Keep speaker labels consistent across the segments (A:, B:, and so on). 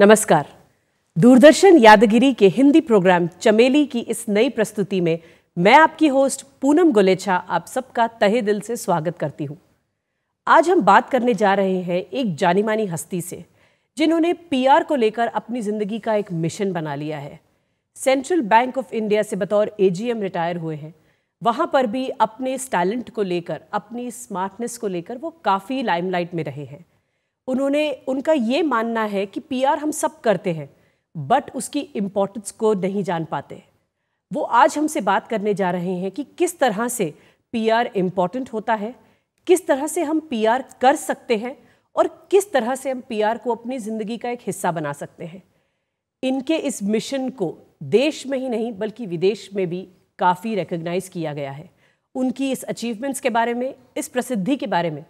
A: नमस्कार दूरदर्शन यादगिरी के हिंदी प्रोग्राम चमेली की इस नई प्रस्तुति में मैं आपकी होस्ट पूनम गोलेछा आप सबका तहे दिल से स्वागत करती हूँ आज हम बात करने जा रहे हैं एक जानी मानी हस्ती से जिन्होंने पीआर को लेकर अपनी ज़िंदगी का एक मिशन बना लिया है सेंट्रल बैंक ऑफ इंडिया से बतौर एजीएम रिटायर हुए हैं वहाँ पर भी अपने टैलेंट को लेकर अपनी स्मार्टनेस को लेकर वो काफ़ी लाइमलाइट में रहे हैं उन्होंने उनका ये मानना है कि पीआर हम सब करते हैं बट उसकी इम्पोर्टेंस को नहीं जान पाते वो आज हमसे बात करने जा रहे हैं कि किस तरह से पीआर इम्पोर्टेंट होता है किस तरह से हम पीआर कर सकते हैं और किस तरह से हम पीआर को अपनी ज़िंदगी का एक हिस्सा बना सकते हैं इनके इस मिशन को देश में ही नहीं बल्कि विदेश में भी काफ़ी रिकग्नाइज किया गया है उनकी इस अचीवमेंट्स के बारे में इस प्रसिद्धि के बारे में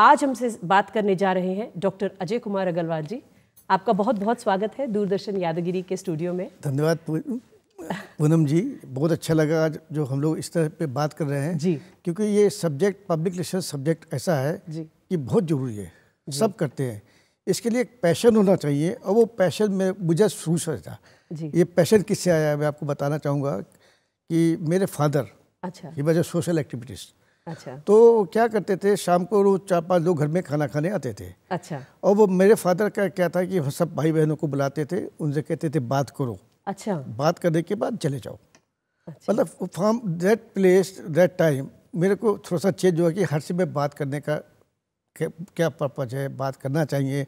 A: आज हमसे बात करने जा रहे हैं डॉक्टर अजय कुमार अग्रवाल जी आपका बहुत बहुत स्वागत है दूरदर्शन यादगिरी के स्टूडियो में
B: धन्यवाद पूनम जी बहुत अच्छा लगा आज जो हम लोग इस तरह पे बात कर रहे हैं जी क्योंकि ये सब्जेक्ट पब्लिक रिलेशन सब्जेक्ट ऐसा है जी कि बहुत ज़रूरी है सब करते हैं इसके लिए एक पैशन होना चाहिए और वो पैशन में मुझे शुरू से था ये पैशन किससे आया मैं आपको बताना चाहूँगा कि मेरे फादर अच्छा ही वॉज सोशल एक्टिविटिस्ट अच्छा तो क्या करते थे शाम को रोज चार पांच लोग घर में खाना खाने आते थे अच्छा और वो मेरे फादर का क्या था कि सब भाई बहनों को बुलाते थे उनसे कहते थे बात करो अच्छा बात करने के बाद चले जाओ अच्छा। मतलब from that place that time मेरे को थोड़ा सा चेंज हुआ कि हर से में बात करने का क्या पर्पज है बात करना चाहिए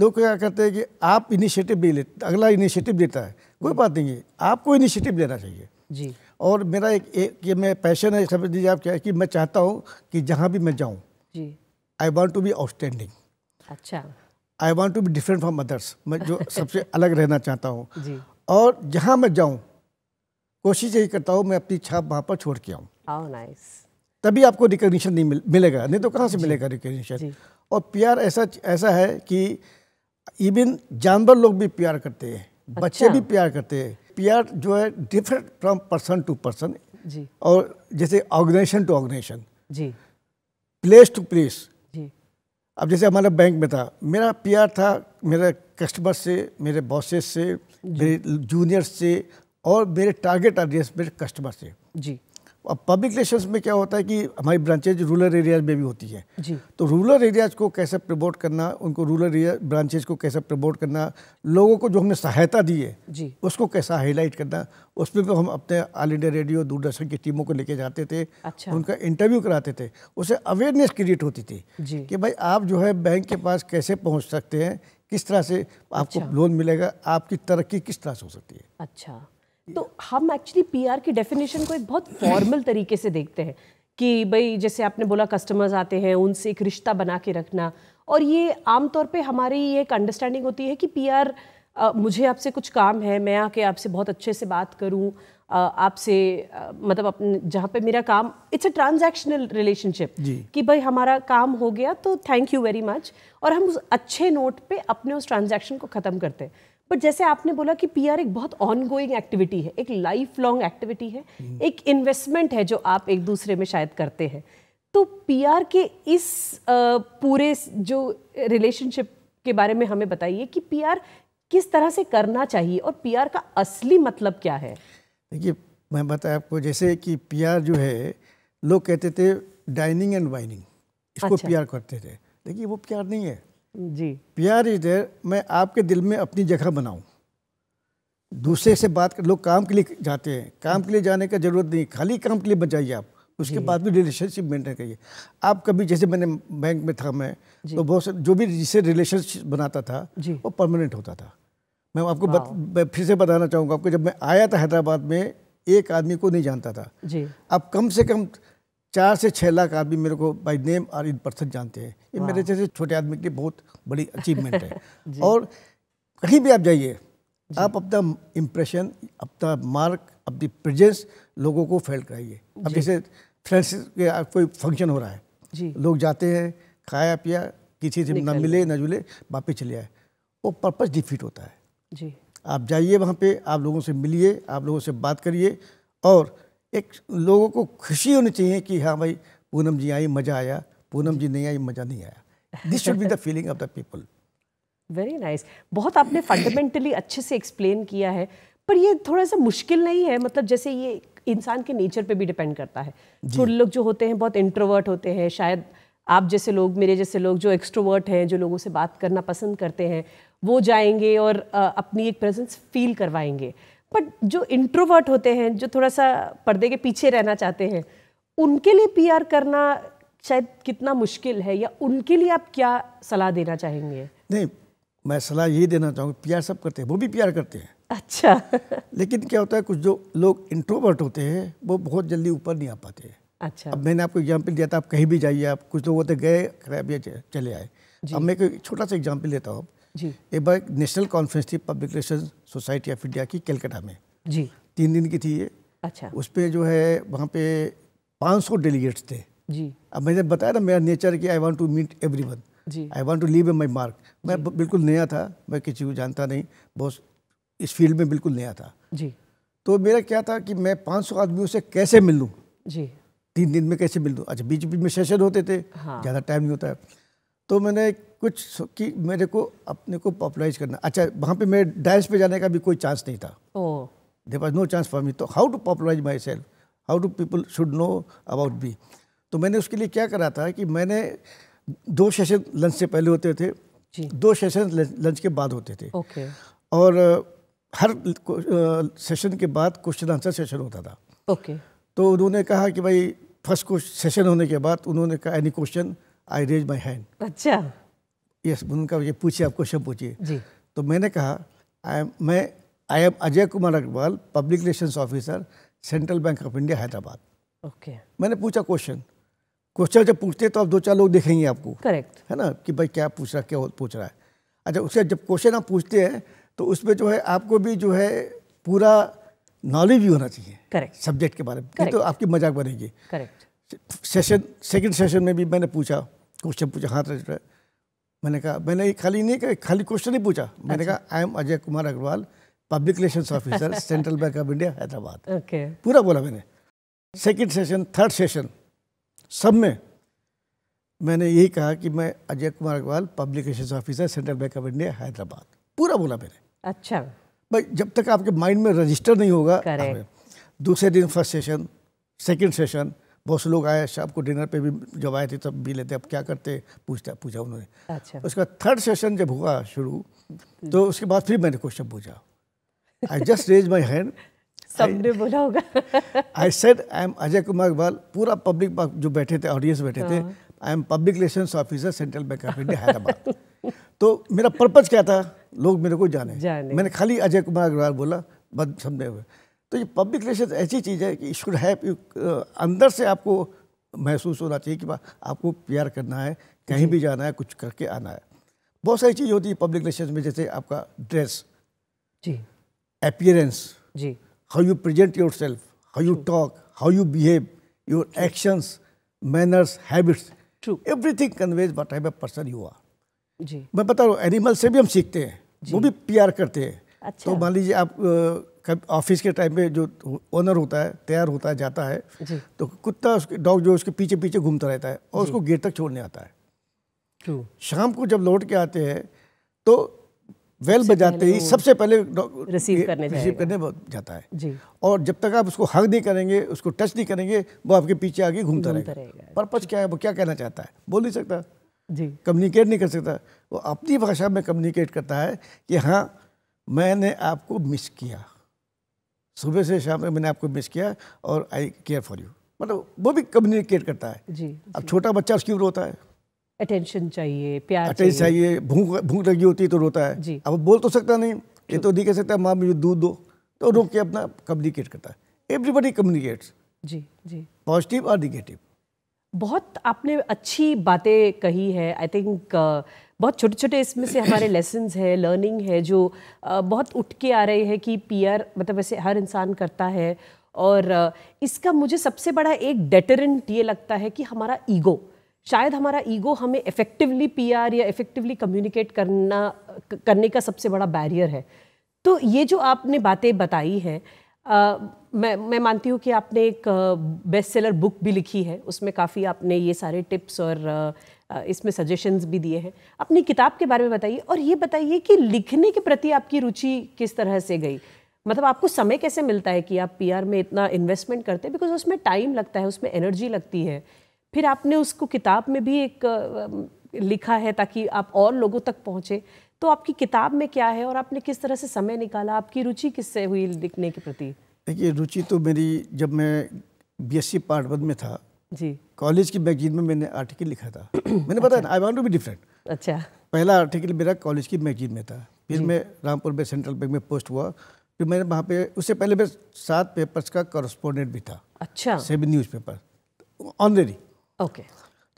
B: लोग क्या करते हैं कि आप इनिशिएटिव भी ले अगला इनिशिएटिव लेता है कोई बात नहीं है आपको इनिशिएटिव लेना चाहिए जी और मेरा एक, एक ये मैं पैशन है समझ लीजिए आप क्या कि मैं चाहता हूँ कि जहाँ भी मैं जाऊँ I want to be outstanding अच्छा I want to be different from others मैं जो सबसे अलग रहना चाहता हूँ और जहाँ मैं जाऊँ कोशिश यही करता हूँ मैं अपनी छाप वहाँ पर छोड़ के आऊँ oh, nice. तभी आपको रिकग्निशन नहीं मिल, मिलेगा नहीं तो कहाँ से मिलेगा रिकग्निशन और प्यार ऐसा ऐसा है कि इवन जानवर लोग भी प्यार करते हैं अच्छा। बच्चे भी प्यार करते हैं पीआर जो है different from person to person जी और जैसे ऑर्गेनाइजेशन टू ऑर्गेनाइजेशन जी प्लेस टू प्लेस जी अब जैसे हमारा बैंक में था मेरा पीआर था मेरे कस्टमर से मेरे बॉसेस से मेरे जूनियर्स से और मेरे टारगेट ऑडियंस मेरे कस्टमर से जी अब पब्लिक रिलेशन में क्या होता है कि हमारी ब्रांचेज रूरल एरियाज में भी होती है तो रूरल एरियाज को कैसे प्रमोट करना उनको रूरल एरिया ब्रांचेज को कैसे प्रमोट करना लोगों को जो हमने सहायता दी है जी उसको कैसा हाईलाइट करना उसमें तो हम अपने ऑल इंडिया रेडियो दूरदर्शन की टीमों को लेके जाते थे अच्छा। उनका इंटरव्यू कराते थे उससे अवेयरनेस क्रिएट होती थी कि भाई आप जो है बैंक के पास कैसे पहुँच सकते हैं किस तरह से आपको लोन अच्छा। मिलेगा आपकी तरक्की किस तरह से हो सकती है अच्छा
A: तो हम एक्चुअली पीआर की डेफिनेशन को एक बहुत फॉर्मल तरीके से देखते हैं कि भाई जैसे आपने बोला कस्टमर्स आते हैं उनसे एक रिश्ता बना के रखना और ये आमतौर पे हमारी ये एक अंडरस्टैंडिंग होती है कि पीआर मुझे आपसे कुछ काम है मैं आके आपसे बहुत अच्छे से बात करूँ आपसे मतलब अपने जहाँ पे मेरा काम इट्स अ ट्रांजैक्शनल रिलेशनशिप कि भाई हमारा काम हो गया तो थैंक यू वेरी मच और हम उस अच्छे नोट पे अपने उस ट्रांजैक्शन को ख़त्म करते हैं बट जैसे आपने बोला कि पीआर एक बहुत ऑनगोइंग एक्टिविटी है एक लाइफ लॉन्ग एक्टिविटी है हम्म। एक इन्वेस्टमेंट है जो आप एक दूसरे में शायद करते हैं तो पीआर के इस पूरे जो रिलेशनशिप के बारे में हमें बताइए कि पीआर किस तरह से करना चाहिए और पीआर का असली मतलब क्या है
B: देखिए मैं बताया आपको जैसे कि पीआर जो है लोग कहते थे डाइनिंग एंड वाइनिंग इसको अच्छा। पीआर करते थे देखिए वो प्यार नहीं है जी प्यार इज देर मैं आपके दिल में अपनी जगह बनाऊं दूसरे से बात कर लोग काम के लिए जाते हैं काम के लिए जाने का जरूरत नहीं खाली काम के लिए बचाइए आप उसके बाद भी रिलेशनशिप मेंटेन करिए आप कभी जैसे मैंने बैंक में था मैं तो बहुत सारे जो भी जिसे रिलेशनशिप बनाता था वो परमानेंट होता था मैं आपको बत, मैं फिर से बताना चाहूँगा आपको जब मैं आया था हैदराबाद में एक आदमी को नहीं जानता था जी अब कम से कम चार से छः लाख आदमी मेरे को बाई नेम और इन पर्सन जानते हैं ये मेरे जैसे छोटे आदमी के लिए बहुत बड़ी अचीवमेंट है और कहीं भी आप जाइए आप अपना इम्प्रेशन अपना मार्क अपनी प्रेजेंस लोगों को फेल कराइए अब जैसे फ्रेंड्स के कोई फंक्शन हो रहा है जी। लोग जाते हैं खाया पिया किसी से ना मिले ना जुले वापस चले आए वो पर्पज़ डिफीट होता है जी आप जाइए वहाँ पे आप लोगों से मिलिए आप लोगों से बात करिए और एक लोगों को खुशी होनी चाहिए कि हाँ भाई पूनम जी आई मज़ा आया पूनम जी नहीं आई मज़ा नहीं आया this should be the feeling of the people
A: very nice बहुत आपने फंडामेंटली अच्छे से एक्सप्लेन किया है पर ये थोड़ा सा मुश्किल नहीं है मतलब जैसे ये इंसान के नेचर पे भी डिपेंड करता है थोड़े लोग जो होते हैं बहुत इंट्रोवर्ट होते हैं शायद आप जैसे लोग मेरे जैसे लोग जो एक्सट्रोवर्ट हैं जो लोगों से बात करना पसंद करते हैं वो जाएंगे और अपनी एक प्रेजेंस फील करवाएंगे बट जो इंट्रोवर्ट होते हैं जो थोड़ा सा पर्दे के पीछे रहना चाहते हैं उनके लिए पीआर करना शायद कितना मुश्किल है या उनके लिए आप क्या सलाह देना चाहेंगे
B: नहीं मैं सलाह ये देना चाहूँगा प्यार सब करते हैं वो भी प्यार करते हैं अच्छा लेकिन क्या होता है कुछ जो लोग इंट्रोवर्ट होते हैं वो बहुत जल्दी ऊपर नहीं आ पाते हैं अच्छा अब मैंने आपको एग्जाम्पल दिया था आप कहीं भी जाइए आप कुछ लोग होते गए खराब चले आए अब मैं एक छोटा सा एग्जाम्पल लेता हूँ एक बार नेशनल कॉन्फ्रेंस थी public relation society of India की कलकत्ता में जी तीन दिन की थी ये अच्छा उस पर जो है वहाँ पे 500 डेलीगेट्स थे जी अब मैंने बताया ना मेरा नेचर कि I want to meet everyone I want to leave a my mark मैं बिल्कुल नया था मैं किसी को जानता नहीं बहुत इस फील्ड में बिल्कुल नया था जी तो मेरा क्या था कि मैं 500 आदमियों से कैसे मिल लूँ जी तीन दिन में कैसे मिल लूँ अच्छा बीच बीच में सेशन होते थे हाँ। ज़्यादा टाइम नहीं होता है तो मैंने कुछ कि मेरे को अपने को पॉपुलराइज करना अच्छा वहाँ पे मेरे डांस पे जाने का भी कोई चांस नहीं था there was no chance for me तो how to popularize myself how to people should know about be तो मैंने उसके लिए क्या करा था कि मैंने दो सेशन लंच से पहले होते थे जी। दो सेशन लंच के बाद होते थे ओके और हर सेशन के बाद क्वेश्चन आंसर सेशन होता था ओके तो उन्होंने कहा कि भाई फर्स्ट सेशन होने के बाद उन्होंने कहा any question I raise my hand अच्छा यस उनका ये पूछिए आप क्वेश्चन पूछिए जी तो मैंने कहा आई एम मैं I am Ajay Kumar Agarwal public relation officer central bank of India Hyderabad okay मैंने पूछा क्वेश्चन क्वेश्चन जब पूछते हैं तो आप दो चार लोग देखेंगे आपको करेक्ट है ना कि भाई क्या पूछ रहा क्या पूछ रहा है अच्छा उसके जब क्वेश्चन आप पूछते हैं तो उसमें जो है आपको भी जो है पूरा नॉलेज भी होना चाहिए करेक्ट सब्जेक्ट के बारे में तो आपकी मजाक बनेगी करेक्ट सेशन सेकंड सेशन में भी मैंने पूछा क्वेश्चन पूछा हाथ रज तो मैंने कहा मैंने खाली नहीं कहा खाली क्वेश्चन ही पूछा मैंने अच्छा। कहा I am Ajay Kumar Agarwal public relation officer central bank of India Hyderabad okay. पूरा बोला मैंने सेकंड सेशन थर्ड सेशन सब में मैंने यही कहा कि मैं Ajay Kumar Agarwal public relation officer central bank of India Hyderabad पूरा बोला मैंने अच्छा भाई जब तक आपके माइंड में रजिस्टर नहीं होगा हाँ, दूसरे दिन फर्स्ट सेशन सेकेंड सेशन बहुत से लोग आए शाम को डिनर पे भी जब आए थे तब भी लेते अब क्या करते पूछता पूछा उन्होंने अच्छा उसका थर्ड सेशन जब हुआ शुरू हम्म। तो उसके बाद फिर मैंने क्वेश्चन पूछा I just raise my hand सबने
A: बोला होगा
B: I said I am Ajay Kumar Agarwal पूरा पब्लिक जो बैठे थे ऑडियंस बैठे थे I am public relation officer central bank of India Hyderabad तो मेरा पर्पज क्या था लोग मेरे को जाने, जाने। मैंने खाली अजय कुमार अग्रवाल बोला बस सबने तो ये पब्लिक रिलेशन ऐसी चीज़ है कि शुड है uh, अंदर से आपको महसूस होना चाहिए कि आपको प्यार करना है कहीं भी जाना है कुछ करके आना है बहुत सारी चीज़ होती है पब्लिक रिलेशन में जैसे आपका ड्रेस जी अपियरेंस जी how you present yourself how you talk how you behave your actions manners habits everything conveys but है पर्सन यू आर जी मैं बता रहा हूँ एनिमल से भी हम सीखते हैं वो भी प्यार करते हैं अच्छा। तो मान लीजिए आप uh, कब ऑफिस के टाइम पे जो ओनर होता है तैयार होता है जाता है तो कुत्ता उसके डॉग जो उसके पीछे पीछे घूमता रहता है और उसको गेट तक छोड़ने आता है शाम को जब लौट के आते हैं तो वेल बजाते ही सबसे पहले रिसीव करने रिसीव करने जाता है जी और जब तक आप उसको हक नहीं करेंगे उसको टच नहीं करेंगे वो आपके पीछे आगे घूमता रहेगा पर्पज क्या है वो क्या कहना चाहता है बोल नहीं सकता जी कम्युनिकेट नहीं कर सकता वो अपनी भाषा में कम्युनिकेट करता है कि हाँ मैंने आपको मिस किया सुबह से शाम तक मैंने आपको मिस किया और आई केयर फॉर यू मतलब वो भी कम्युनिकेट करता है जी अब छोटा बच्चा उसकी उम्र होता है
A: अटेंशन चाहिए प्यार चाहिए
B: चाहिए भूख भूख लगी होती है तो रोता है जी अब बोल तो सकता नहीं ये तो नहीं कह सकता माँ मुझे दूध दो तो रोक के अपना कम्युनिकेट करता है एवरीबडी कम्युनिकेट जी जी पॉजिटिव और निगेटिव
A: बहुत आपने अच्छी बातें कही है आई थिंक uh, बहुत छोटे छोटे इसमें से हमारे लेसन्स हैं लर्निंग है जो बहुत उठ के आ रहे हैं कि पीआर मतलब ऐसे हर इंसान करता है और इसका मुझे सबसे बड़ा एक डेटरेंट ये लगता है कि हमारा ईगो शायद हमारा ईगो हमें इफेक्टिवली पीआर या इफेक्टिवली कम्युनिकेट करना करने का सबसे बड़ा बैरियर है तो ये जो आपने बातें बताई हैं मैं मैं मानती हूँ कि आपने एक बेस्ट सेलर बुक भी लिखी है उसमें काफ़ी आपने ये सारे टिप्स और इसमें सजेशंस भी दिए हैं अपनी किताब के बारे में बताइए और ये बताइए कि लिखने के प्रति आपकी रुचि किस तरह से गई मतलब आपको समय कैसे मिलता है कि आप पी में इतना इन्वेस्टमेंट करते हैं बिकॉज उसमें टाइम लगता है उसमें एनर्जी लगती है फिर आपने उसको किताब में भी एक लिखा है ताकि आप और लोगों तक पहुँचे तो आपकी किताब में क्या है और आपने किस तरह से समय निकाला आपकी रुचि किससे हुई लिखने के
B: प्रति देखिए रुचि तो मेरी जब मैं बीएससी पार्ट वन में था जी कॉलेज की मैगजीन में मैंने आर्टिकल लिखा था मैंने बताया ना I want to be different अच्छा पहला आर्टिकल मेरा कॉलेज की मैगजीन में था फिर मैं रामपुर में सेंट्रल बैंक में पोस्ट हुआ फिर मैंने वहाँ पे उससे पहले मैं सात पेपर्स का कॉरस्पोंडेंट भी था अच्छा seven newspaper honorary okay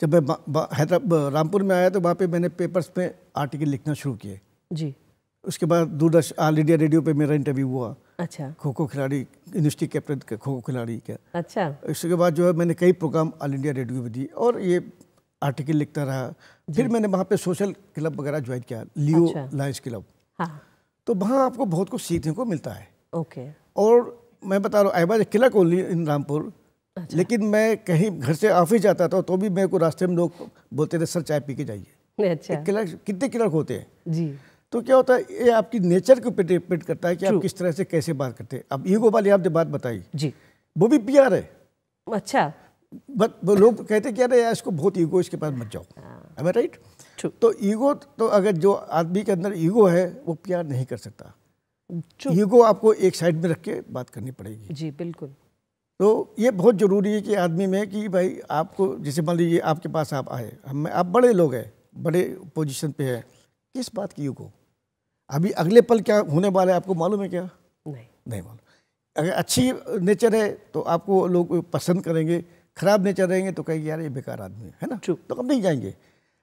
B: जब मैं रामपुर में आया तो वहाँ पे मैंने पेपर्स में आर्टिकल लिखना शुरू किए जी उसके बाद दूरदर्शन ऑल इंडिया रेडियो पे मेरा इंटरव्यू हुआ अच्छा खो खो खिलाड़ी यूनिवर्सिटी कैप्टन का खो खो खिलाड़ी का अच्छा उसके बाद जो है मैंने कई प्रोग्राम ऑल इंडिया रेडियो में दिए और ये आर्टिकल लिखता रहा फिर मैंने वहाँ पे सोशल क्लब वगैरह ज्वाइन किया लियो अच्छा। लाइन्स क्लब हाँ। तो वहाँ आपको बहुत कुछ सीखने को मिलता है ओके और मैं बता रहा हूँ आई वॉज किला कोहली इन रामपुर अच्छा। लेकिन मैं कहीं घर से ऑफिस जाता था तो भी मेरे को रास्ते में लोग बोलते थे सर चाय पी के जाइए अच्छा। किलर कितने किलर होते हैं जी तो क्या होता है ये आपकी नेचर के ऊपर डिपेंड करता है कि आप किस तरह से कैसे बात करते हैं अब ईगो वाली आपने बात बताई जी वो भी प्यार है अच्छा बट वो लोग कहते क्या यार इसको बहुत ईगो इसके पास मत जाओ है राइट तो ईगो तो अगर जो आदमी के अंदर ईगो है वो प्यार नहीं कर सकता ईगो आपको एक साइड में रख के बात करनी पड़ेगी जी बिल्कुल तो ये बहुत ज़रूरी है कि आदमी में कि भाई आपको जैसे मान लीजिए आपके पास आप आए हम आप बड़े लोग हैं बड़े पोजीशन पे हैं किस बात की ईगो अभी अगले पल क्या होने वाला है आपको मालूम है क्या नहीं नहीं मालूम अगर अच्छी नेचर है तो आपको लोग पसंद करेंगे खराब नेचर रहेंगे तो कहेंगे यार ये बेकार आदमी है है ना तो हम नहीं जाएंगे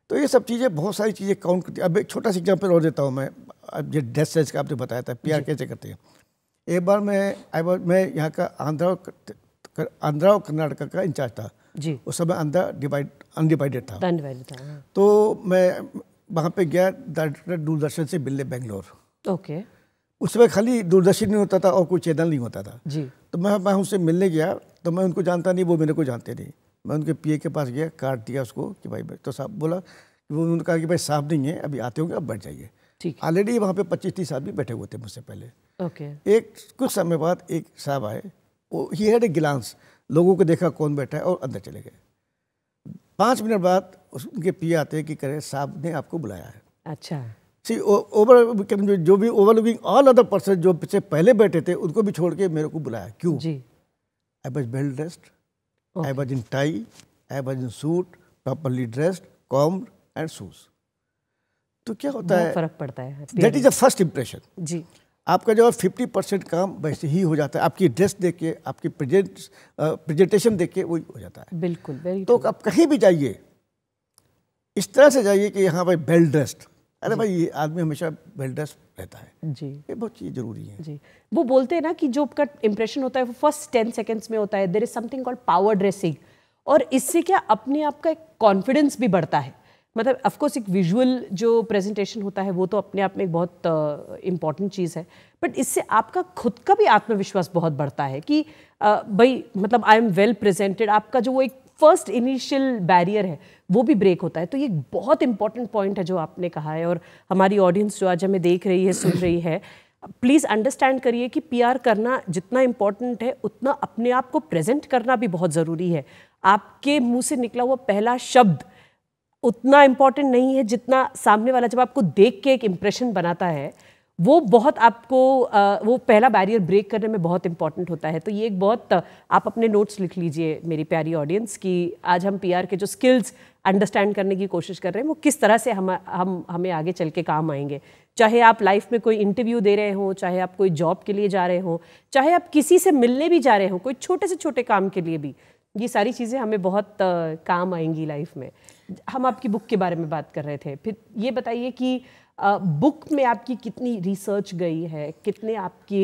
B: तो ये सब चीज़ें बहुत सारी चीज़ें काउंट करती अब एक छोटा सा एग्जाम्पल और देता हूँ मैं अब जो डेथ सेज का आपने बताया था पी आर कैसे करते हैं एक बार मैं आई बार मैं यहाँ का आंध्रा और आंध्रा और कर्नाटका का इंचार्ज था जी उस समय आंध्रा डिवाइड अनडिवाइडेड था, था हाँ। तो मैं वहाँ पे गया डायरेक्टर दूरदर्शन से मिलने बेंगलोर ओके उस समय खाली दूरदर्शन नहीं होता था और कोई चैनल नहीं होता था जी तो मैं मैं उनसे मिलने गया तो मैं उनको जानता नहीं वो मेरे को जानते नहीं मैं उनके पीए के पास गया कार्ड दिया उसको कि भाई तो साहब बोला कि वो उन्होंने कहा कि भाई साहब नहीं है अभी आते होंगे अब बैठ जाइए ठीक ऑलरेडी वहाँ पे पच्चीस तीस आदमी बैठे हुए थे मुझसे पहले ओके एक कुछ समय बाद एक साहब आए वो ही हैड ए गिलांस लोगों को देखा कौन बैठा है और अंदर चले गए पाँच मिनट बाद उनके पी आते कि करें साहब ने आपको बुलाया है अच्छा सी ओवर जो भी ओवरलुकिंग ऑल अदर पर्सन जो पीछे पहले बैठे थे उनको भी छोड़ के मेरे को बुलाया क्यों जी I was well dressed I was in tie I was in suit properly dressed comb and shoes तो क्या होता है फर्क पड़ता है that is a first impression जी आपका जो है फिफ्टी परसेंट काम वैसे ही हो जाता है आपकी ड्रेस देख के आपकी प्रेजेंट प्रेजेंटेशन देख के वही हो जाता है बिल्कुल तो आप कहीं भी जाइए इस तरह से जाइए कि यहाँ भाई वेल ड्रेस्ड अरे भाई ये आदमी हमेशा वेल ड्रेस रहता है जी ये बहुत चीज़ जरूरी है जी वो बोलते हैं ना कि जो आपका
A: इम्प्रेशन होता है वो फर्स्ट टेन सेकेंड्स में होता है there is something called power dressing और इससे क्या अपने आप का एक कॉन्फिडेंस भी बढ़ता है मतलब अफकोर्स एक विजुअल जो प्रेजेंटेशन होता है वो तो अपने आप में एक बहुत इम्पॉर्टेंट चीज़ है बट इससे आपका खुद का भी आत्मविश्वास बहुत बढ़ता है कि भाई मतलब आई एम वेल प्रेजेंटेड आपका जो वो एक फर्स्ट इनिशियल बैरियर है वो भी ब्रेक होता है तो ये बहुत इंपॉर्टेंट पॉइंट है जो आपने कहा है और हमारी ऑडियंस जो आज हमें देख रही है सुन रही है प्लीज़ अंडरस्टैंड करिए कि पीआर करना जितना इम्पॉर्टेंट है उतना अपने आप को प्रेजेंट करना भी बहुत ज़रूरी है आपके मुंह से निकला हुआ पहला शब्द उतना इम्पॉर्टेंट नहीं है जितना सामने वाला जब आपको देख के एक इम्प्रेशन बनाता है वो बहुत आपको वो पहला बैरियर ब्रेक करने में बहुत इंपॉर्टेंट होता है तो ये एक बहुत आप अपने नोट्स लिख लीजिए मेरी प्यारी ऑडियंस कि आज हम पीआर के जो स्किल्स अंडरस्टैंड करने की कोशिश कर रहे हैं वो किस तरह से हम हम हमें आगे चल के काम आएंगे चाहे आप लाइफ में कोई इंटरव्यू दे रहे हों चाहे आप कोई जॉब के लिए जा रहे हों चाहे आप किसी से मिलने भी जा रहे हों कोई छोटे से छोटे काम के लिए भी ये सारी चीज़ें हमें बहुत काम आएंगी लाइफ में हम आपकी बुक के बारे में बात कर रहे थे फिर ये बताइए कि बुक में आपकी कितनी रिसर्च गई है कितने आपके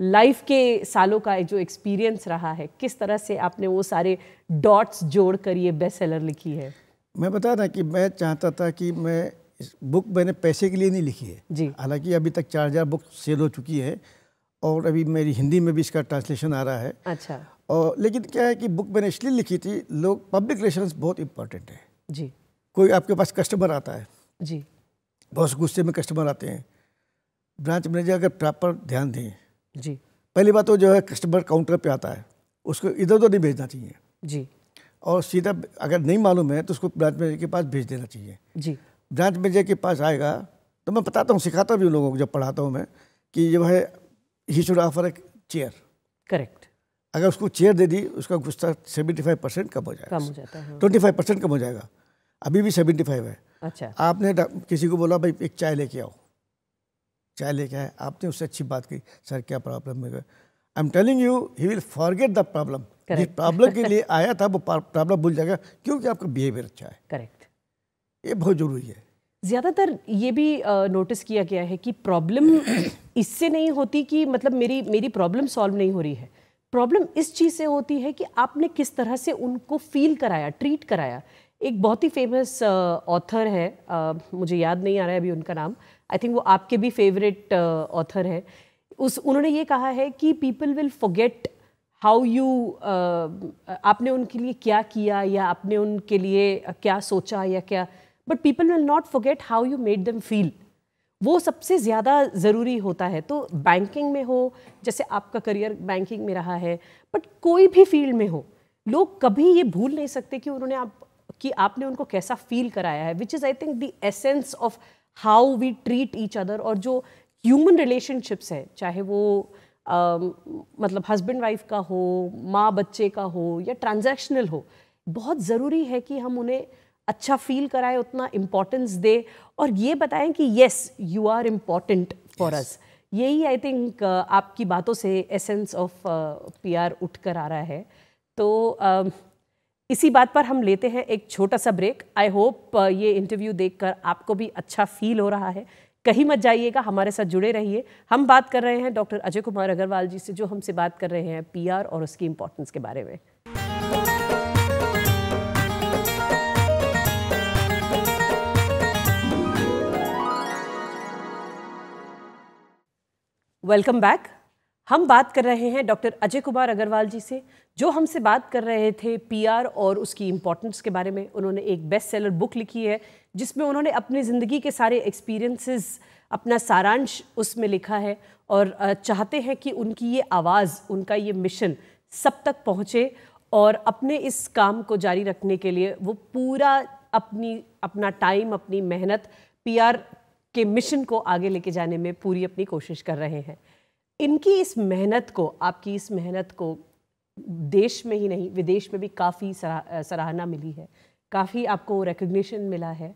A: लाइफ के सालों का जो एक्सपीरियंस रहा है किस तरह से आपने वो सारे डॉट्स जोड़ कर ये बेस्ट सेलर लिखी है
B: मैं बता रहा कि मैं चाहता था कि मैं इस बुक मैंने पैसे के लिए नहीं लिखी है जी हालांकि अभी तक चार हज़ार बुक सेल हो चुकी है और अभी मेरी हिंदी में भी इसका ट्रांसलेशन आ रहा है अच्छा और लेकिन क्या है कि बुक मैंने इसलिए लिखी थी लोग पब्लिक रिलेशन बहुत इंपॉर्टेंट है जी कोई आपके पास कस्टमर आता है जी बहुत गुस्से में कस्टमर आते हैं ब्रांच मैनेजर अगर प्रॉपर ध्यान दें जी पहली बात तो जो है कस्टमर काउंटर पे आता है उसको इधर उधर नहीं भेजना चाहिए जी और सीधा अगर नहीं मालूम है तो उसको ब्रांच मैनेजर के पास भेज देना चाहिए जी ब्रांच मैनेजर के पास आएगा तो मैं बताता हूँ सिखाता भी उन लोगों को जब पढ़ाता हूँ मैं कि जो है he should offer a chair correct अगर उसको चेयर दे दी उसका गुस्सा सेवेंटी फाइव परसेंट कम हो जाएगा कम हो जाता है हाँ। ट्वेंटी फाइव परसेंट कम हो जाएगा अभी भी सेवेंटी फाइव है अच्छा आपने किसी को बोला भाई एक चाय लेके आओ चाय लेके आए आपने उससे अच्छी बात की सर क्या प्रॉब्लम है I am telling you he will forget the problem जिस प्रॉब्लम के लिए आया था वो प्रॉब्लम भूल जाएगा क्योंकि आपका बिहेवियर अच्छा है करेक्ट ये बहुत ज़रूरी है
A: ज़्यादातर ये भी नोटिस किया गया है कि प्रॉब्लम इससे नहीं होती कि मतलब मेरी मेरी प्रॉब्लम सॉल्व नहीं हो रही है प्रॉब्लम इस चीज़ से होती है कि आपने किस तरह से उनको फील कराया ट्रीट कराया एक बहुत ही फेमस ऑथर है आ, मुझे याद नहीं आ रहा है अभी उनका नाम आई थिंक वो आपके भी फेवरेट ऑथर है उस उन्होंने ये कहा है कि people will forget how you आपने उनके लिए क्या किया या आपने उनके लिए क्या सोचा या क्या but people will not forget how you made them feel वो सबसे ज़्यादा ज़रूरी होता है तो बैंकिंग में हो जैसे आपका करियर बैंकिंग में रहा है बट कोई भी फील्ड में हो लोग कभी ये भूल नहीं सकते कि उन्होंने आप कि आपने उनको कैसा फील कराया है which is I think the essence of how we treat each other और जो ह्यूमन रिलेशनशिप्स है चाहे वो Uh, मतलब हस्बैंड वाइफ का हो माँ बच्चे का हो या ट्रांजैक्शनल हो बहुत ज़रूरी है कि हम उन्हें अच्छा फील कराए उतना इम्पोर्टेंस दे और ये बताएं कि yes you are important for us यही आई थिंक uh, आपकी बातों से एसेंस ऑफ पी आर उठ कर आ रहा है तो uh, इसी बात पर हम लेते हैं एक छोटा सा ब्रेक आई होप ये इंटरव्यू देखकर आपको भी अच्छा फील हो रहा है कहीं मत जाइएगा हमारे साथ जुड़े रहिए हम बात कर रहे हैं डॉक्टर अजय कुमार अग्रवाल जी से जो हमसे बात कर रहे हैं पीआर और उसकी इम्पोर्टेंस के बारे में वेलकम बैक हम बात कर रहे हैं डॉक्टर अजय कुमार अग्रवाल जी से जो हमसे बात कर रहे थे पीआर और उसकी इम्पोर्टेंस के बारे में उन्होंने एक बेस्ट सेलर बुक लिखी है जिसमें उन्होंने अपनी ज़िंदगी के सारे एक्सपीरियंसेस अपना सारांश उसमें लिखा है और चाहते हैं कि उनकी ये आवाज़ उनका ये मिशन सब तक पहुँचे और अपने इस काम को जारी रखने के लिए वो पूरा अपनी अपना टाइम अपनी मेहनत पीआर के मिशन को आगे लेके जाने में पूरी अपनी कोशिश कर रहे हैं इनकी इस मेहनत को आपकी इस मेहनत को देश में ही नहीं विदेश में भी काफ़ी सरा सराहना मिली है काफ़ी आपको रिकग्निशन मिला है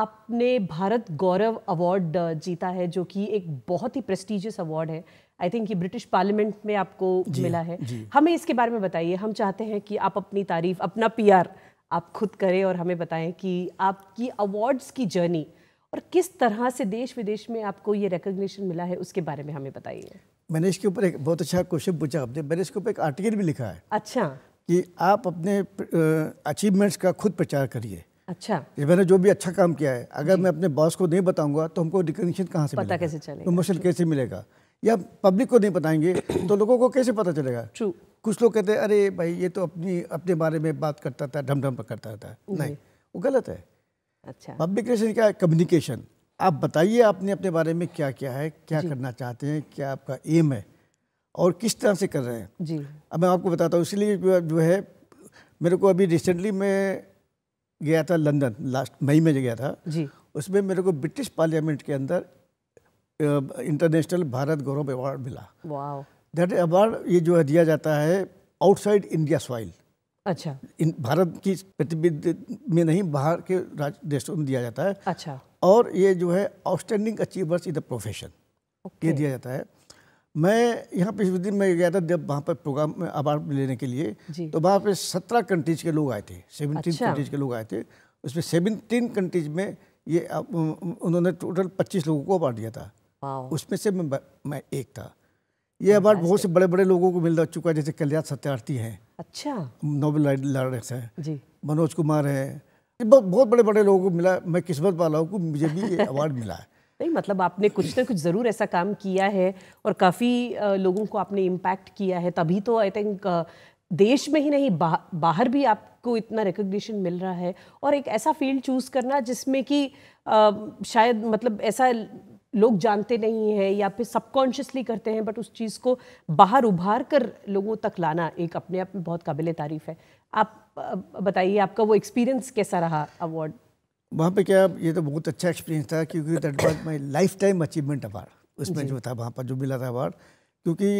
A: आपने भारत गौरव अवार्ड जीता है जो कि एक बहुत ही प्रेस्टिजियस अवार्ड है आई थिंक ये ब्रिटिश पार्लियामेंट में आपको मिला है हमें इसके बारे में बताइए हम चाहते हैं कि आप अपनी तारीफ अपना पीआर आप खुद करें और हमें बताएं कि आपकी अवार्ड्स की जर्नी और किस तरह से देश विदेश में आपको ये रिकोगशन मिला है उसके बारे में हमें बताइए
B: मैंने इसके ऊपर एक बहुत अच्छा क्वेश्चन पूछा आपने मैंने इसके ऊपर एक आर्टिकल भी लिखा है अच्छा कि आप अपने अचीवमेंट्स का खुद प्रचार करिए अच्छा मैंने जो भी अच्छा काम किया है अगर मैं अपने बॉस को नहीं बताऊंगा तो हमको रिकोगशन कहाँ से पता कैसे चलेगा तो मुश्किल कैसे मिलेगा या पब्लिक को नहीं बताएंगे तो लोगों को कैसे पता चलेगा कुछ लोग कहते हैं अरे भाई ये तो अपनी अपने बारे में बात करता था ढमढम करता था नहीं वो गलत है अच्छा पब्लिक रिलेशन क्या है कम्युनिकेशन आप बताइए आपने अपने बारे में क्या क्या है क्या करना चाहते हैं क्या आपका एम है और किस तरह से कर रहे हैं जी अब मैं आपको बताता हूँ इसलिए जो है मेरे को अभी रिसेंटली मैं गया था लंदन लास्ट मई में गया था जी उसमें मेरे को ब्रिटिश पार्लियामेंट के अंदर इंटरनेशनल भारत गौरव अवार्ड मिला दैट अवार्ड ये जो है दिया जाता है आउटसाइड इंडिया सॉइल अच्छा इन भारत की गतिविधि में नहीं बाहर के देशों में दिया जाता है अच्छा और ये जो है outstanding achievers in the profession ये दिया जाता है मैं यहाँ दिन में गया था जब वहाँ पर प्रोग्राम में अवार्ड लेने के लिए तो वहाँ पे सत्रह कंट्रीज के लोग आए थे सेवनटीन अच्छा। कंट्रीज के लोग आए थे उसमें सेवनटीन कंट्रीज में ये उन्होंने टोटल पच्चीस लोगों को अवार्ड दिया था उसमें से मैं मैं एक था ये अवार्ड बहुत से बड़े बड़े लोगों को मिल चुका है जैसे कल्याण सत्यार्थी हैं अच्छा नोबेल लाइडक्स है जी मनोज कुमार है बहुत बड़े बड़े लोगों को मिला मैं किस्मत वाला हूँ कि मुझे भी अवार्ड मिला है
A: नहीं मतलब आपने कुछ ना कुछ ज़रूर ऐसा काम किया है और काफ़ी लोगों को आपने इम्पैक्ट किया है तभी तो आई थिंक देश में ही नहीं बा, बाहर भी आपको इतना रिकग्निशन मिल रहा है और एक ऐसा फील्ड चूज़ करना जिसमें कि शायद मतलब ऐसा लोग जानते नहीं हैं या फिर सबकॉन्शियसली करते हैं बट उस चीज़ को बाहर उभार कर लोगों तक लाना एक अपने आप में बहुत काबिल तारीफ़ है आप बताइए आपका वो एक्सपीरियंस कैसा रहा अवार्ड
B: वहाँ पे क्या ये तो बहुत अच्छा एक्सपीरियंस था क्योंकि that was my lifetime achievement award उसमें जो था वहाँ पर जो मिला था अवार्ड क्योंकि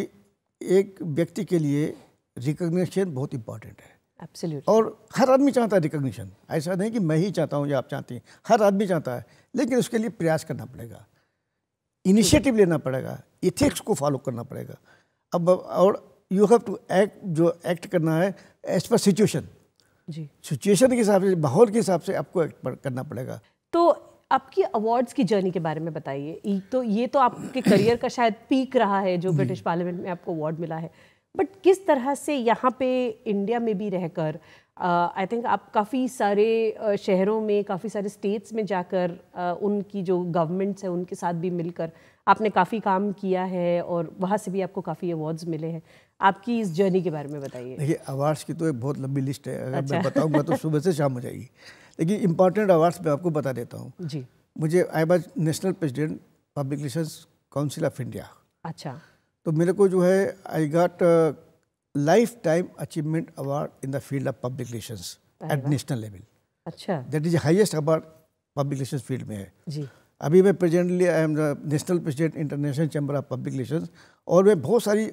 B: एक व्यक्ति के लिए रिकोगशन बहुत इंपॉर्टेंट है
A: Absolutely. और
B: हर आदमी चाहता है रिकोगशन ऐसा नहीं कि मैं ही चाहता हूँ या आप चाहती हैं हर आदमी चाहता है लेकिन उसके लिए प्रयास करना पड़ेगा इनिशिएटिव लेना पड़ेगा इथिक्स को फॉलो करना पड़ेगा अब और यू हैव टू एक्ट जो एक्ट करना है एज पर सिचुएशन जी सिचुएशन के हिसाब से माहौल के हिसाब से आपको एक्ट करना पड़ेगा
A: तो आपकी अवार्ड्स की जर्नी के बारे में बताइए तो ये तो आपके करियर का शायद पीक रहा है जो ब्रिटिश पार्लियामेंट में आपको अवार्ड मिला है बट किस तरह से यहाँ पे इंडिया में भी रहकर आई थिंक आप काफ़ी सारे शहरों में काफ़ी सारे स्टेट्स में जाकर उनकी जो गवर्नमेंट्स हैं उनके साथ भी मिलकर आपने काफ़ी काम किया है और वहाँ से भी आपको काफ़ी अवार्ड्स मिले हैं आपकी इस जर्नी के बारे में बताइए देखिए
B: अवार्ड्स की तो एक बहुत लंबी लिस्ट है अगर अच्छा। मैं बताऊँगा तो सुबह से शाम हो जाएगी लेकिन इंपॉर्टेंट अवार्ड्स मैं आपको बता देता हूँ जी मुझे I was national president public relation council of India अच्छा तो मेरे को जो है I got lifetime achievement award in the field of public relation at national level अच्छा that is highest award public relation field में है जी अभी मैं presently I am the national president international chamber of public relation और मैं बहुत सारी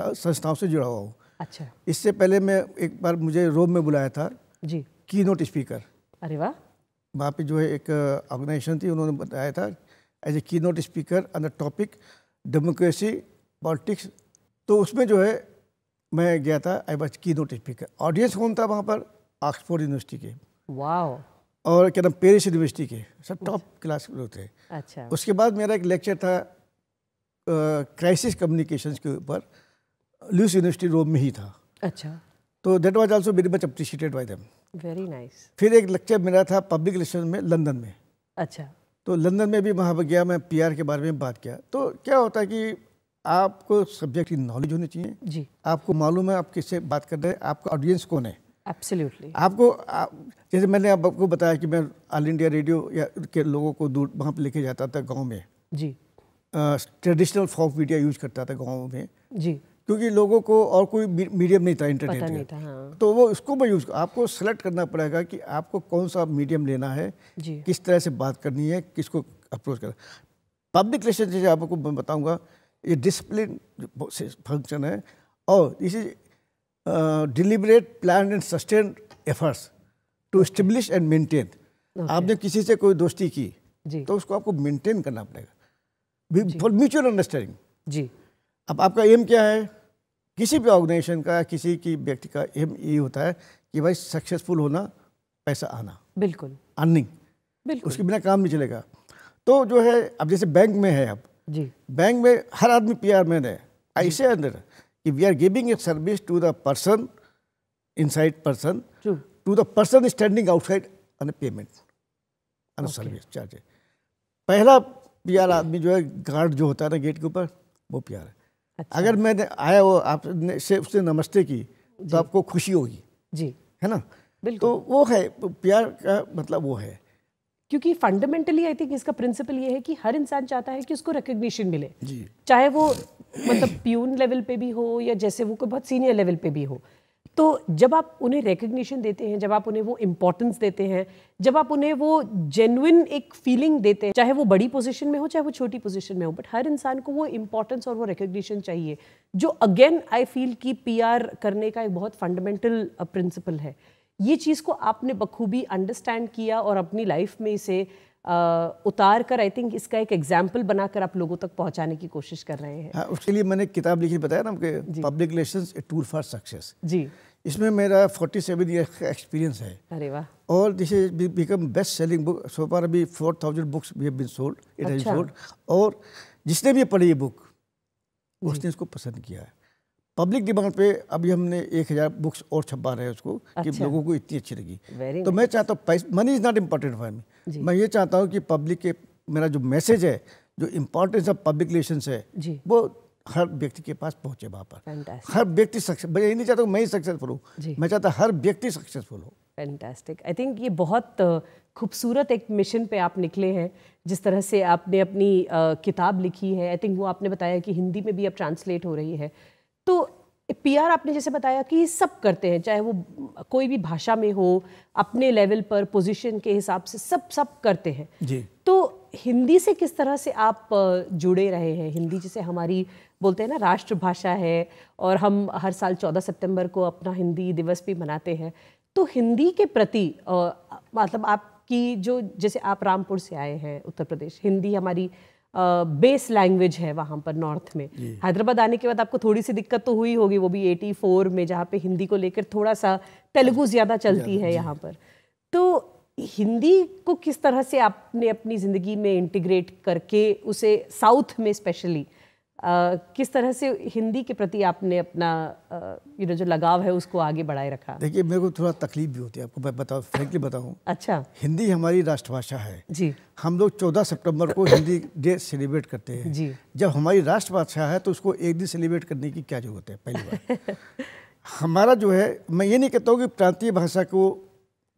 B: संस्थाओं से जुड़ा हुआ हूँ अच्छा इससे पहले मैं एक बार मुझे रोम में बुलाया था जी की नोट स्पीकर अरे वाह वहाँ पे जो है एक ऑर्गेनाइजेशन uh, थी उन्होंने बताया था as a keynote speaker on the topic democracy politics तो उसमें जो है मैं गया था I was keynote speaker audience कौन था वहाँ पर ऑक्सफोर्ड यूनिवर्सिटी के वाह और क्या नाम पेरिस यूनिवर्सिटी के सब टॉप अच्छा। क्लास के लोग थे अच्छा उसके बाद मेरा एक लेक्चर था क्राइसिस कम्युनिकेशन के ऊपर ल्यूस यूनिवर्सिटी रोम में ही था अच्छा तो that was also very much appreciated by them
A: very nice
B: फिर एक लेक्चर मेरा था पब्लिक रिलेशन में लंदन में अच्छा तो लंदन में भी वहाँ पर गया मैं पीआर के बारे में बात किया तो क्या होता है कि आपको सब्जेक्ट की नॉलेज होनी चाहिए जी आपको मालूम है आप किससे बात कर रहे हैं आपका ऑडियंस कौन है एब्सोल्युटली आपको जैसे मैंने आपको बताया कि मैं ऑल इंडिया रेडियो या के लोगों को दूर वहाँ पर लेके जाता था गाँव में जी ट्रेडिशनल फॉक मीडिया यूज करता था गाँव में जी क्योंकि लोगों को और कोई मीडियम नहीं था इंटरनेट का हाँ। तो वो उसको मैं यूज़ आपको सेलेक्ट करना पड़ेगा कि आपको कौन सा मीडियम लेना है किस तरह से बात करनी है किसको अप्रोच करना पब्लिक रिलेशन जैसे आपको मैं बताऊंगा ये डिसिप्लिन फंक्शन है और this is deliberate plan and sustain efforts to establish and maintain आपने किसी से कोई दोस्ती की तो उसको आपको मेंटेन करना पड़ेगा फॉर म्यूचुअल अंडरस्टैंडिंग जी अब आपका एम क्या है किसी भी ऑर्गेनाइजेशन का किसी की व्यक्ति का एम ये होता है कि भाई सक्सेसफुल होना पैसा आना बिल्कुल अर्निंग बिल्कुल उसके बिना काम नहीं चलेगा तो जो है अब जैसे बैंक में है अब जी बैंक में हर आदमी पी आर मैन है ऐसे अंदर कि we are giving a service to the person inside person to the person standing outside on payment on service charge पहला पी आर आदमी जो है गार्ड जो होता है ना गेट के ऊपर वो पी आर है अच्छा। अगर मैंने आया वो आपने से उसने नमस्ते की तो आपको खुशी होगी जी है ना तो वो है प्यार का मतलब वो है
A: क्योंकि फंडामेंटली आई थिंक इसका प्रिंसिपल ये है कि हर इंसान चाहता है कि उसको रिकग्निशन मिले चाहे वो मतलब प्यून लेवल पे भी हो या जैसे वो कोई बहुत सीनियर लेवल पे भी हो तो जब आप उन्हें रिकग्निशन देते हैं जब आप उन्हें वो इम्पोर्टेंस देते हैं जब आप उन्हें वो जेनुइन एक फीलिंग देते हैं चाहे वो बड़ी पोजीशन में हो चाहे वो छोटी पोजीशन में हो बट हर इंसान को वो इम्पोर्टेंस और वो रिकग्निशन चाहिए जो अगेन आई फील कि पीआर करने का एक बहुत फंडामेंटल प्रिंसिपल uh, है ये चीज़ को आपने बखूबी अंडरस्टैंड किया और अपनी लाइफ में इसे आ, उतार कर आई थिंक इसका एक एग्जाम्पल बनाकर आप लोगों तक पहुंचाने की कोशिश कर रहे हैं
B: हाँ, उसके लिए मैंने किताब लिखी बताया ना कि public relation a tool for success जी इसमें मेरा 47 सेवन ईयर का एक्सपीरियंस है अरे वाह और this is become best selling book so far अभी four thousand books we been sold it has sold और जिसने भी पढ़ी ये बुक उसने इसको पसंद किया है पब्लिक डिमांड पे अभी हमने एक हज़ार बुक्स और छपा रहे हैं उसको अच्छा। कि लोगों को इतनी अच्छी लगी Very तो nice. मैं चाहता हूँ money is not important for me मैं ये चाहता हूँ कि पब्लिक के मेरा जो मैसेज है जो इम्पोर्टेंस ऑफ पब्लिक रिलेशन है वो हर व्यक्ति के पास पहुंचे वहाँ पर हर व्यक्ति सक्सेस मैं यही नहीं चाहता मैं ही सक्सेसफुल हूँ मैं चाहता हर व्यक्ति सक्सेसफुल हो
A: फैंटास्टिक आई थिंक ये बहुत खूबसूरत एक मिशन पे आप निकले हैं जिस तरह से आपने अपनी uh, किताब लिखी है आई थिंक वो आपने बताया कि हिंदी में भी अब ट्रांसलेट हो रही है तो पीआर आपने जैसे बताया कि सब करते हैं चाहे वो कोई भी भाषा में हो अपने लेवल पर पोजीशन के हिसाब से सब सब करते हैं जी तो हिंदी से किस तरह से आप जुड़े रहे हैं हिंदी जिसे हमारी बोलते हैं ना राष्ट्रभाषा है और हम हर साल 14 सितंबर को अपना हिंदी दिवस भी मनाते हैं तो हिंदी के प्रति मतलब आपकी जो जैसे आप रामपुर से आए हैं उत्तर प्रदेश हिंदी हमारी बेस लैंग्वेज है वहाँ पर नॉर्थ में हैदराबाद आने के बाद आपको थोड़ी सी दिक्कत तो हुई होगी वो भी 84 में जहाँ पे हिंदी को लेकर थोड़ा सा तेलुगु हाँ, ज़्यादा चलती है यहाँ पर तो हिंदी को किस तरह से आपने अपनी ज़िंदगी में इंटीग्रेट करके उसे साउथ में स्पेशली किस तरह से हिंदी के प्रति आपने अपना यू नो जो लगाव है उसको आगे बढ़ाए रखा देखिए
B: मेरे को थोड़ा तकलीफ भी होती है आपको मैं बताऊँ फ्रेंकली बताऊँ अच्छा हिंदी हमारी राष्ट्रभाषा है जी हम लोग 14 सितंबर को हिंदी डे सेलिब्रेट करते हैं जी जब हमारी राष्ट्रभाषा है तो उसको एक दिन सेलिब्रेट करने की क्या जरूरत है पहली बार हमारा जो है मैं ये नहीं कहता हूँ कि प्रांतीय भाषा को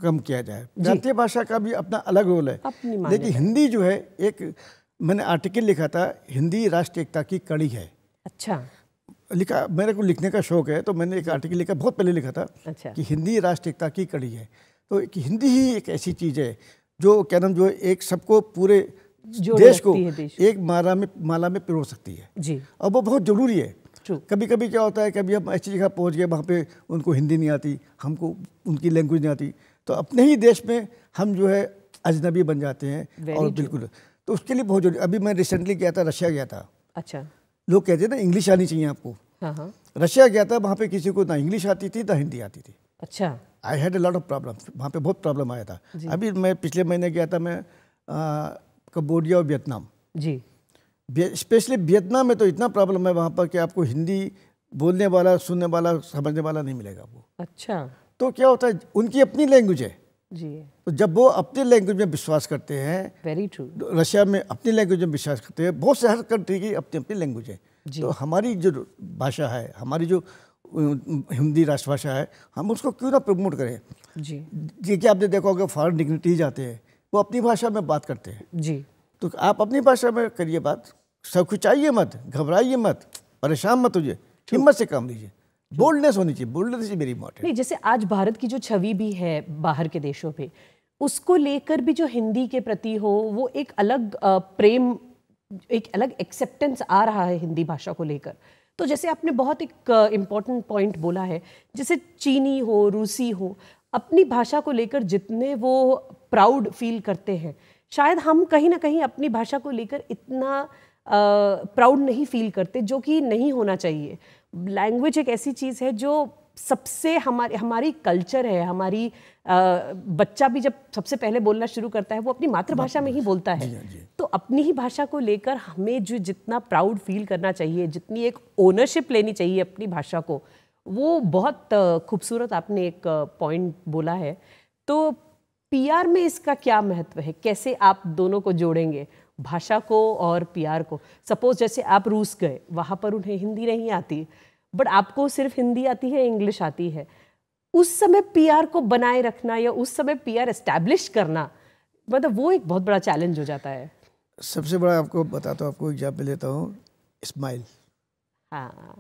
B: कम किया जाए प्रांतीय भाषा का भी अपना अलग रोल है लेकिन हिंदी जो है एक मैंने आर्टिकल लिखा था हिंदी राष्ट्र एकता की कड़ी है अच्छा लिखा मेरे को लिखने का शौक है तो मैंने एक आर्टिकल लिखा बहुत पहले लिखा था अच्छा। कि हिंदी राष्ट्र एकता की कड़ी है तो एक हिंदी ही एक ऐसी चीज़ है जो क्या नाम जो एक सबको पूरे देश को देश। एक माला में माला में पिरो सकती है जी और वो बहुत ज़रूरी है कभी कभी क्या होता है कभी हम ऐसी जगह पहुंच गए वहाँ पे उनको हिंदी नहीं आती हमको उनकी लैंग्वेज नहीं आती तो अपने ही देश में हम जो है अजनबी बन जाते हैं और बिल्कुल तो उसके लिए बहुत जरूरी अभी मैं रिसेंटली गया था रशिया गया था अच्छा लोग कहते ना इंग्लिश आनी चाहिए आपको हाँ, हाँ। रशिया गया था वहाँ पे किसी को ना इंग्लिश आती थी ना हिंदी आती थी अच्छा I had a lot of problem वहाँ पे बहुत प्रॉब्लम आया था अभी मैं पिछले महीने गया था मैं कम्बोडिया और वियतनाम जी स्पेशली वियतनाम में तो इतना प्रॉब्लम है वहाँ पर कि आपको हिंदी बोलने वाला सुनने वाला समझने वाला नहीं मिलेगा वो अच्छा तो क्या होता है उनकी अपनी लैंग्वेज है जी तो जब वो अपनी लैंग्वेज में विश्वास करते हैं वेरी ट्रू रशिया में अपनी लैंग्वेज में विश्वास करते हैं बहुत से हर कंट्री की अपनी अपनी लैंग्वेज है तो हमारी जो भाषा है हमारी जो हिंदी राष्ट्रभाषा है हम उसको क्यों ना प्रमोट करें जी जी कि आपने देखा होगा फॉरन डिग्निटीज आते हैं वो अपनी भाषा में बात करते हैं जी तो आप अपनी भाषा में करिए बात सब कुछ आइए मत घबराइए मत परेशान मत होइए हिम्मत से काम लीजिए बोल्डनेस होनी चाहिए बोल्डनेस मेरी
A: नहीं जैसे आज भारत की जो छवि भी है बाहर के देशों पे उसको लेकर भी जो हिंदी के प्रति हो वो एक अलग प्रेम एक अलग एक्सेप्टेंस आ रहा है हिंदी भाषा को लेकर तो जैसे आपने बहुत एक इम्पॉर्टेंट पॉइंट बोला है जैसे चीनी हो रूसी हो अपनी भाषा को लेकर जितने वो प्राउड फील करते हैं शायद हम कहीं ना कहीं अपनी भाषा को लेकर इतना प्राउड नहीं फील करते जो कि नहीं होना चाहिए लैंग्वेज एक ऐसी चीज़ है जो सबसे हमारे हमारी कल्चर है हमारी आ, बच्चा भी जब सबसे पहले बोलना शुरू करता है वो अपनी मातृभाषा में ही बोलता है जी हाँ, जी। तो अपनी ही भाषा को लेकर हमें जो जितना प्राउड फील करना चाहिए जितनी एक ओनरशिप लेनी चाहिए अपनी भाषा को वो बहुत खूबसूरत आपने एक पॉइंट बोला है तो पीआर में इसका क्या महत्व है कैसे आप दोनों को जोड़ेंगे भाषा को और प्यार को सपोज जैसे आप रूस गए वहाँ पर उन्हें हिंदी नहीं आती बट आपको सिर्फ हिंदी आती है इंग्लिश आती है उस समय पीआर को बनाए रखना या उस समय पीआर एस्टैब्लिश करना मतलब वो एक बहुत बड़ा चैलेंज हो जाता है
B: सबसे बड़ा आपको बताता हूँ आपको एग्जाम्पल लेता हूँ स्माइल हाँ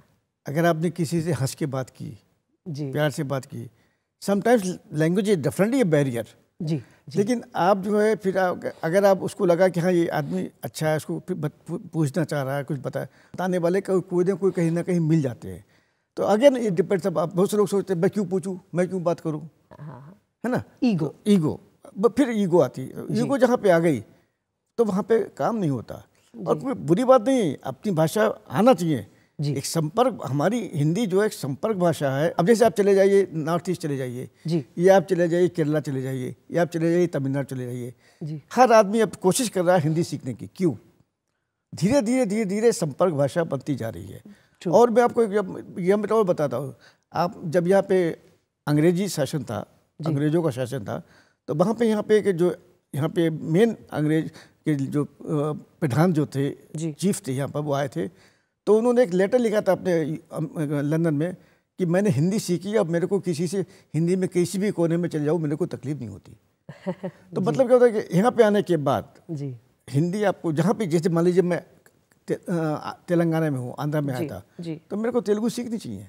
B: अगर आपने किसी से हंस के बात की जी प्यार से बात की sometimes language is differently barrier जी, जी लेकिन आप जो है फिर अगर आप उसको लगा कि हाँ ये आदमी अच्छा है उसको फिर पूछना चाह रहा है कुछ बताए बताने वाले कोई ना कोई कहीं ना कहीं मिल जाते हैं तो अगेन ये डिपेंड्स अब बहुत से लोग सोचते हैं मैं क्यों पूछूँ मैं क्यों बात करूँ हाँ, हाँ। है ना ईगो ईगो फिर ईगो आती है ईगो जहाँ पे आ गई तो वहाँ पे काम नहीं होता और कोई बुरी बात नहीं है अपनी भाषा आना चाहिए जी एक संपर्क हमारी हिंदी जो है एक संपर्क भाषा है अब जैसे आप चले जाइए नॉर्थ ईस्ट चले जाइए जी या आप चले जाइए केरला चले जाइए या आप चले जाइए तमिलनाडु चले जाइए जी हर आदमी अब कोशिश कर रहा है हिंदी सीखने की क्यों धीरे धीरे धीरे धीरे संपर्क भाषा बनती जा रही है और मैं आपको यह मैं और बताता हूँ आप जब यहाँ पे अंग्रेजी शासन था अंग्रेजों का शासन था तो वहाँ पे यहाँ पे जो यहाँ पे मेन अंग्रेज के जो प्रधान जो थे चीफ थे यहाँ पर वो आए थे तो उन्होंने एक लेटर लिखा था अपने लंदन में कि मैंने हिंदी सीखी अब मेरे को किसी से हिंदी में किसी भी कोने में चले जाऊँ मेरे को तकलीफ नहीं होती तो मतलब क्या होता है कि यहाँ पे आने के बाद जी हिंदी आपको जहाँ पे जैसे मान लीजिए मैं ते, तेलंगाना में हूँ आंध्रा में आया था तो मेरे को तेलुगु सीखनी चाहिए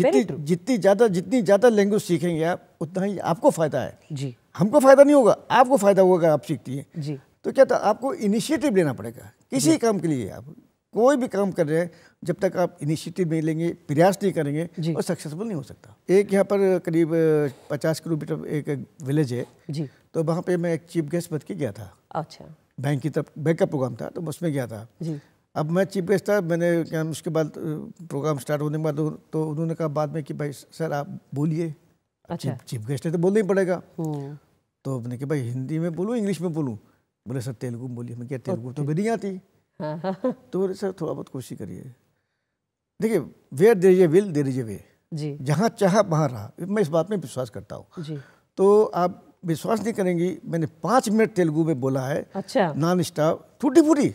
B: जितनी जितनी ज़्यादा जितनी ज़्यादा लैंग्वेज सीखेंगे आप उतना ही आपको फ़ायदा है जी हमको फ़ायदा नहीं होगा आपको फ़ायदा होगा आप सीखती हैं जी तो क्या था आपको इनिशिएटिव लेना पड़ेगा किसी काम के लिए आप कोई भी काम कर रहे हैं जब तक आप इनिशिएटिव नहीं लेंगे प्रयास नहीं करेंगे वो सक्सेसफुल नहीं हो सकता एक यहाँ पर करीब पचास किलोमीटर एक विलेज है जी तो वहाँ पे मैं एक चीफ गेस्ट बन के गया था अच्छा बैंक की तरफ बैंक का प्रोग्राम था तो उसमें गया था जी अब मैं चीफ गेस्ट था मैंने क्या उसके बाद प्रोग्राम स्टार्ट होने के बाद तो उन्होंने कहा बाद में कि भाई सर आप बोलिए अच्छा चीफ गेस्ट है तो बोलना ही पड़ेगा हम्म। तो मैंने कहा भाई हिंदी में बोलूँ इंग्लिश में बोलूँ बोले सर तेलुगु में बोलिए मैं क्या तेलुगु तो मेरी आती तो सर थोड़ा बहुत कोशिश करिए देखिए where there is a will there is a way
A: जी जहाँ चाह वहाँ रहा
B: मैं इस बात में विश्वास करता हूँ तो आप विश्वास नहीं करेंगी मैंने पाँच मिनट तेलुगु में बोला है अच्छा नॉन स्टॉप टूटी फूटी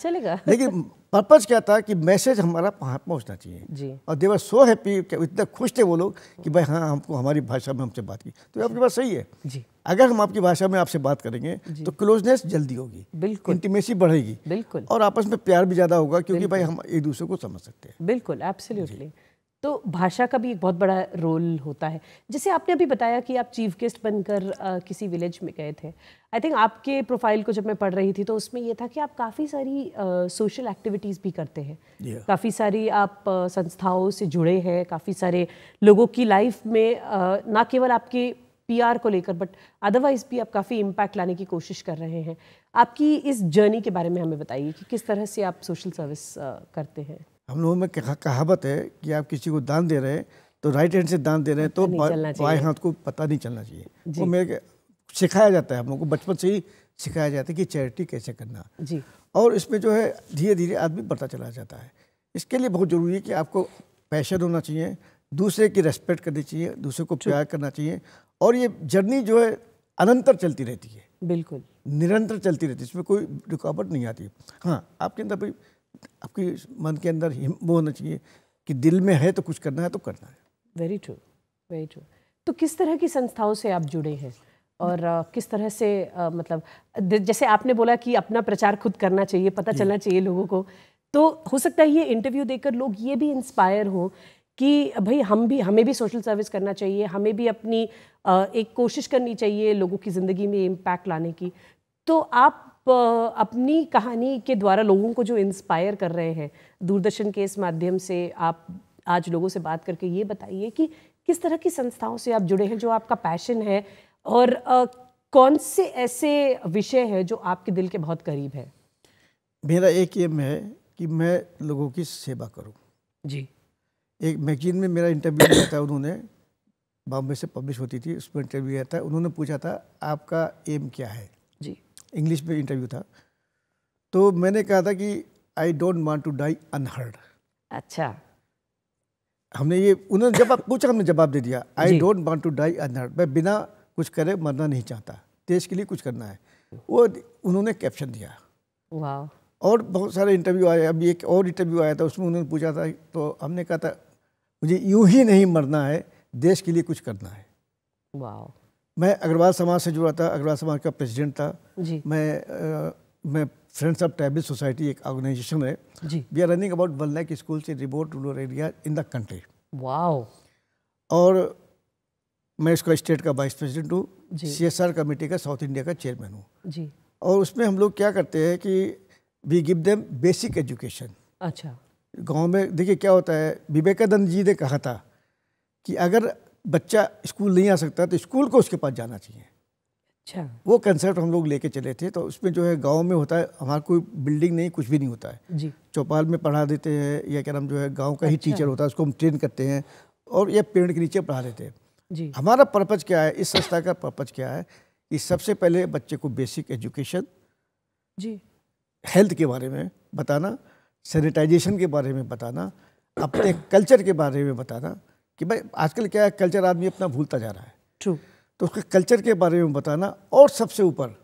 A: चलेगा लेकिन
B: पर्पज़ क्या था कि मैसेज हमारा वहाँ पहुँचना चाहिए जी और देवर सो हैप्पी इतना खुश थे वो लोग कि भाई हाँ हमको हमारी भाषा में हमसे बात की तो आपकी बात सही है जी अगर हम आपकी भाषा में आपसे बात करेंगे तो क्लोजनेस जल्दी होगी बिल्कुल इंटीमेसी बढ़ेगी बिल्कुल और आपस में प्यार भी ज़्यादा होगा क्योंकि भाई हम एक दूसरे को समझ सकते हैं बिल्कुल एब्सोल्युटली
A: तो भाषा का भी एक बहुत बड़ा रोल होता है जैसे आपने अभी बताया कि आप चीफ गेस्ट बनकर किसी विलेज में गए थे आई थिंक आपके प्रोफाइल को जब मैं पढ़ रही थी तो उसमें यह था कि आप काफ़ी सारी सोशल एक्टिविटीज़ भी करते हैं yeah. काफ़ी सारी आप संस्थाओं से जुड़े हैं काफ़ी सारे लोगों की लाइफ में आ, ना केवल आपके पीआर को लेकर बट अदरवाइज भी आप काफ़ी इम्पैक्ट लाने की कोशिश कर रहे हैं आपकी इस जर्नी के बारे में हमें बताइए कि किस तरह से आप सोशल सर्विस करते हैं
B: हम लोगों में कहावत है कि आप किसी को दान दे रहे हैं तो राइट हैंड से दान दे रहे हैं तो बाएं हाथ को पता नहीं चलना चाहिए वो मेरे सिखाया जाता है हम लोग को बचपन से ही सिखाया जाता है कि चैरिटी कैसे करना जी और इसमें जो है धीरे धीरे आदमी बढ़ता चला जाता है इसके लिए बहुत ज़रूरी है कि आपको पैशन होना चाहिए दूसरे की रेस्पेक्ट करनी चाहिए दूसरे को प्यार करना चाहिए और ये जर्नी जो है अनंतर चलती रहती है बिल्कुल निरंतर चलती रहती है इसमें कोई रुकावट नहीं आती हाँ आपके अंदर भाई आपके मन के अंदर वो होना चाहिए कि दिल में है तो कुछ करना है तो करना है वेरी ट्रू वेरी ट्रू
A: तो किस तरह की संस्थाओं से आप जुड़े हैं और किस तरह से मतलब जैसे आपने बोला कि अपना प्रचार खुद करना चाहिए पता चलना चाहिए लोगों को तो हो सकता है ये इंटरव्यू देकर लोग ये भी इंस्पायर हों कि भाई हम भी हमें भी सोशल सर्विस करना चाहिए हमें भी अपनी एक कोशिश करनी चाहिए लोगों की ज़िंदगी में इम्पैक्ट लाने की तो आप अपनी कहानी के द्वारा लोगों को जो इंस्पायर कर रहे हैं दूरदर्शन के इस माध्यम से आप आज लोगों से बात करके ये बताइए कि किस तरह की संस्थाओं से आप जुड़े हैं जो आपका पैशन है और आ, कौन से ऐसे विषय हैं जो आपके दिल के बहुत करीब है
B: मेरा एक एम है कि मैं लोगों की सेवा करूं जी एक मैगजीन में मेरा इंटरव्यू लिया था उन्होंने बॉम्बे से पब्लिश होती थी उसमें इंटरव्यू लिया था उन्होंने पूछा था आपका एम क्या है इंग्लिश में इंटरव्यू था तो मैंने कहा था कि I don't want to die unheard अच्छा हमने ये उन्होंने जवाब पूछा हमने जवाब दे दिया I don't want to die unheard मैं बिना कुछ करे मरना नहीं चाहता देश के लिए कुछ करना है वो उन्होंने कैप्शन दिया और बहुत सारे इंटरव्यू आए अभी एक और इंटरव्यू आया था उसमें उन्होंने पूछा था तो हमने कहा था मुझे यूं ही नहीं मरना है देश के लिए कुछ करना है मैं अग्रवाल समाज से जुड़ा था अग्रवाल समाज का प्रेसिडेंट था जी मैं आ, मैं फ्रेंड्स ऑफ ट्राइबल सोसाइटी एक ऑर्गेनाइजेशन है जी we are running about one lakh school in remote rural area in the country wow और मैं इसका स्टेट का वाइस प्रेसिडेंट हूँ सी एस आर कमेटी का साउथ इंडिया का चेयरमैन हूँ जी और उसमें हम लोग क्या करते हैं कि we give them basic education अच्छा गांव में देखिए क्या होता है विवेकानंद जी ने कहा था कि अगर बच्चा स्कूल नहीं आ सकता तो स्कूल को उसके पास जाना चाहिए
A: अच्छा
B: वो कंसेप्ट हम लोग लेके चले थे तो उसमें जो है गांव में होता है हमारा कोई बिल्डिंग नहीं कुछ भी नहीं होता है जी चौपाल में पढ़ा देते हैं या क्या नाम जो है गांव का अच्छा। ही टीचर होता है उसको हम ट्रेन करते हैं और या पेड़ के नीचे पढ़ा देते हैं जी हमारा पर्पज़ क्या है इस संस्था का पर्पज़ क्या है कि सबसे पहले बच्चे को बेसिक एजुकेशन जी हेल्थ के बारे में बताना सैनिटाइजेशन के बारे में बताना अपने कल्चर के बारे में बताना कि भाई आजकल क्या है कल्चर आदमी अपना भूलता जा रहा है ट्रू तो उसके कल्चर के बारे में बताना और सबसे ऊपर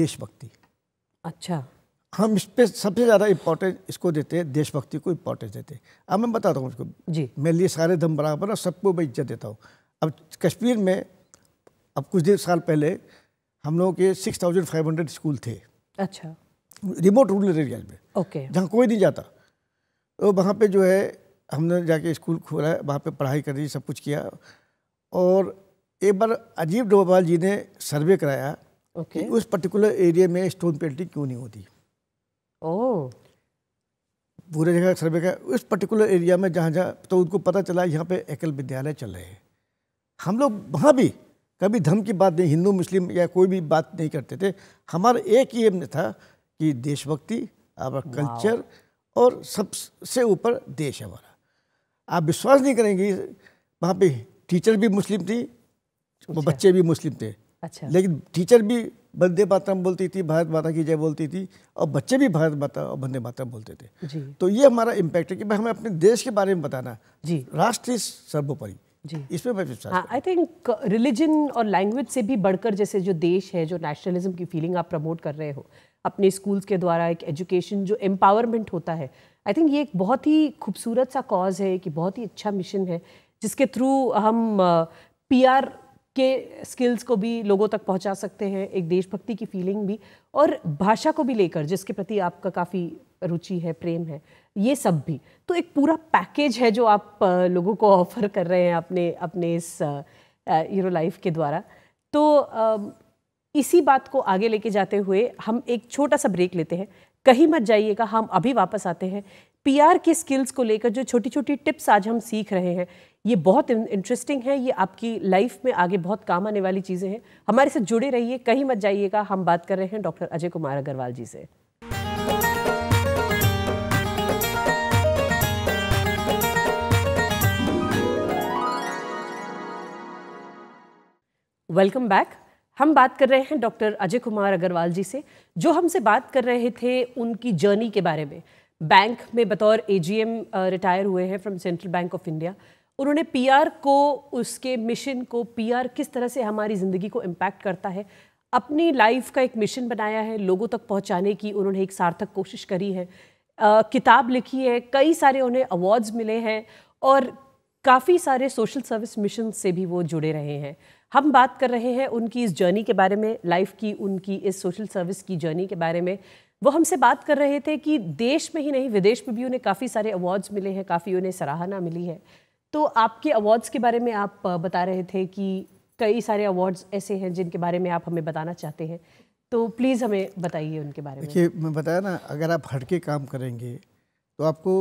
B: देशभक्ति अच्छा हम इस पर सबसे ज़्यादा इम्पोर्टेंस इसको देते हैं देशभक्ति को इम्पोर्टेंस देते हैं अब मैं बताता हूँ उसको जी मेरे लिए सारे धर्म बराबर और सबको मैं इज्जत देता हूँ अब कश्मीर में अब कुछ देर साल पहले हम लोगों के six thousand five hundred school थे अच्छा रिमोट रूरल एरियाज में ओके जहाँ कोई नहीं जाता तो वहाँ पे जो है हमने जाके स्कूल खोला वहाँ पे पढ़ाई करी सब कुछ किया और एक बार अजीब डोभाल जी ने सर्वे कराया okay. उस पर्टिकुलर एरिया में स्टोन पेंटिंग क्यों नहीं होती ओ oh. पूरे जगह सर्वे का उस पर्टिकुलर एरिया में जहाँ जहाँ तो उनको पता चला यहाँ पे एकल विद्यालय चल रहे हैं हम लोग वहाँ भी कभी धर्म की बात नहीं हिंदू मुस्लिम या कोई भी बात नहीं करते थे हमारा एक ही एम था कि देशभक्ति आपका कल्चर और सबसे ऊपर देश हमारा आप विश्वास नहीं करेंगे वहाँ पे टीचर भी मुस्लिम थी वो अच्छा। बच्चे भी मुस्लिम थे अच्छा लेकिन टीचर भी वंदे मातरम बोलती थी भारत माता की जय बोलती थी और बच्चे भी भारत माता और वंदे मातरम बोलते थे जी। तो ये हमारा इम्पैक्ट है कि भाई हमें अपने देश के बारे में बताना जी राष्ट्रीय सर्वोपरि जी इसमें मैं विश्वास
A: आई थिंक रिलीजन और लैंग्वेज से भी बढ़कर जैसे जो देश है जो नेशनलिज्म की फीलिंग आप प्रमोट कर रहे हो अपने स्कूल्स के द्वारा एक एजुकेशन जो एम्पावरमेंट होता है आई थिंक ये एक बहुत ही खूबसूरत सा कॉज है कि बहुत ही अच्छा मिशन है जिसके थ्रू हम पी uh, के स्किल्स को भी लोगों तक पहुंचा सकते हैं एक देशभक्ति की फीलिंग भी और भाषा को भी लेकर जिसके प्रति आपका काफ़ी रुचि है प्रेम है ये सब भी तो एक पूरा पैकेज है जो आप लोगों को ऑफर कर रहे हैं अपने अपने इस यूरो लाइफ के द्वारा तो इसी बात को आगे लेके जाते हुए हम एक छोटा सा ब्रेक लेते हैं कहीं मत जाइएगा हम अभी वापस आते हैं पीआर की स्किल्स को लेकर जो छोटी छोटी टिप्स आज हम सीख रहे हैं ये बहुत इंटरेस्टिंग है ये आपकी लाइफ में आगे बहुत काम आने वाली चीज़ें हैं हमारे से जुड़े रहिए कहीं मत जाइएगा हम बात कर रहे हैं डॉक्टर अजय कुमार अग्रवाल जी से वेलकम बैक हम बात कर रहे हैं डॉक्टर अजय कुमार अग्रवाल जी से जो हमसे बात कर रहे थे उनकी जर्नी के बारे में बैंक में बतौर एजीएम रिटायर हुए हैं from central bank of India उन्होंने पीआर को उसके मिशन को पीआर किस तरह से हमारी ज़िंदगी को इम्पैक्ट करता है अपनी लाइफ का एक मिशन बनाया है लोगों तक पहुंचाने की उन्होंने एक सार्थक कोशिश करी है आ, किताब लिखी है कई सारे उन्हें अवार्ड्स मिले हैं और काफ़ी सारे सोशल सर्विस मिशन से भी वो जुड़े रहे हैं हम बात कर रहे हैं उनकी इस जर्नी के बारे में लाइफ की उनकी इस सोशल सर्विस की जर्नी के बारे में वो हमसे बात कर रहे थे कि देश में ही नहीं विदेश में भी उन्हें काफ़ी सारे अवार्ड्स मिले हैं काफ़ी उन्हें सराहना मिली है तो आपके अवार्ड्स के बारे में आप बता रहे थे कि कई सारे अवार्ड्स ऐसे हैं जिनके बारे में आप हमें बताना चाहते हैं तो प्लीज़ हमें बताइए उनके बारे में देखिए
B: मैं बताया ना अगर आप हट के काम करेंगे तो आपको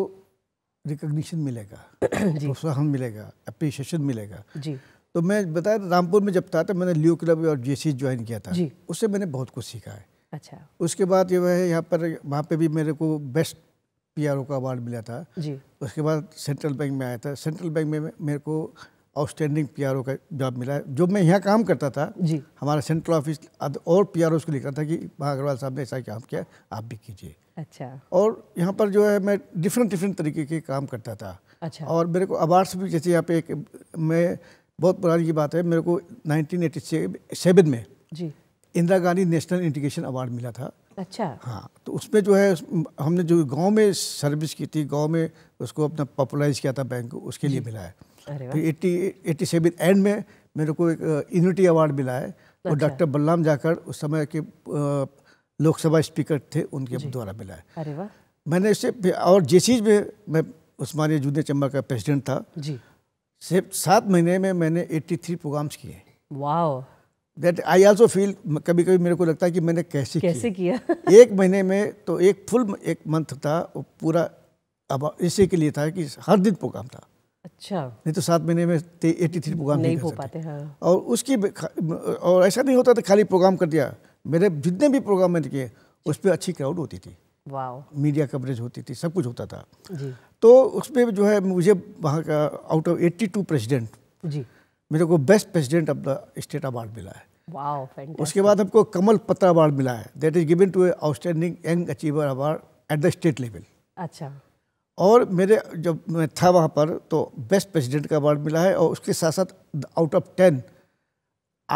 B: रिकग्निशन मिलेगा प्रोत्साहन मिलेगा अप्रिशिएशन मिलेगा जी तो मैं बताया रामपुर में जब था तो मैंने लियो क्लब और जे ज्वाइन किया था उससे मैंने बहुत कुछ सीखा है अच्छा उसके बाद जो है यहाँ पर वहाँ पे भी मेरे को बेस्ट पी का अवार्ड मिला था जी उसके बाद सेंट्रल बैंक में आया था सेंट्रल बैंक में मेरे को आउटस्टैंडिंग पीआरओ का जॉब मिला है जो मैं यहाँ काम करता था जी हमारा सेंट्रल ऑफिस और पी आर को लिख था कि वहाँ अग्रवाल साहब ने ऐसा काम किया आप भी कीजिए अच्छा और यहाँ पर जो है मैं डिफरेंट डिफरेंट तरीके के काम करता था अच्छा और मेरे को अवार्ड्स भी जैसे यहाँ पे एक मैं बहुत पुरानी की बात है मेरे को 1987 में जी Indira Gandhi national integration award मिला था
A: अच्छा हाँ
B: तो उसमें जो है हमने जो गांव में सर्विस की थी गांव में उसको अपना पॉपुलराइज किया था बैंक को उसके लिए मिला है फिर तो एट्टी एट्टी सेवन एंड में मेरे को एक यूनिटी अवार्ड मिला है अच्छा। और डॉक्टर बल्लाम जाकर उस समय के लोकसभा स्पीकर थे उनके द्वारा मिला है अरे वाह मैंने इससे और जेसीज में मैं उस्मानिया जूनियर चैम्बर का प्रेसिडेंट था जी सिर्फ सात महीने में मैंने 83 प्रोग्राम्स किए wow that I also feel कभी कभी मेरे को लगता है कि मैंने कैसे कैसे किया, किया? एक महीने में तो एक फुल एक मंथ था वो पूरा अब इसी के लिए था कि हर दिन प्रोग्राम था अच्छा नहीं तो सात महीने में एट्टी थ्री प्रोग्राम नहीं, नहीं हो पाते हाँ। और उसकी और ऐसा नहीं होता था खाली प्रोग्राम कर दिया मेरे जितने भी प्रोग्राम मैंने किए उस पर अच्छी क्राउड होती थी मीडिया कवरेज होती थी सब कुछ होता था जी तो उसमें जो है मुझे वहाँ का out of eighty two president जी मेरे को best president of the state award मिला है
A: Wow, उसके
B: बाद हमको कमल पत्र अवार्ड मिला है that is given to outstanding young achiever award at the state level अच्छा और मेरे जब मैं था वहाँ पर तो बेस्ट प्रेसिडेंट का अवार्ड मिला है और उसके साथ साथ आउट ऑफ टेन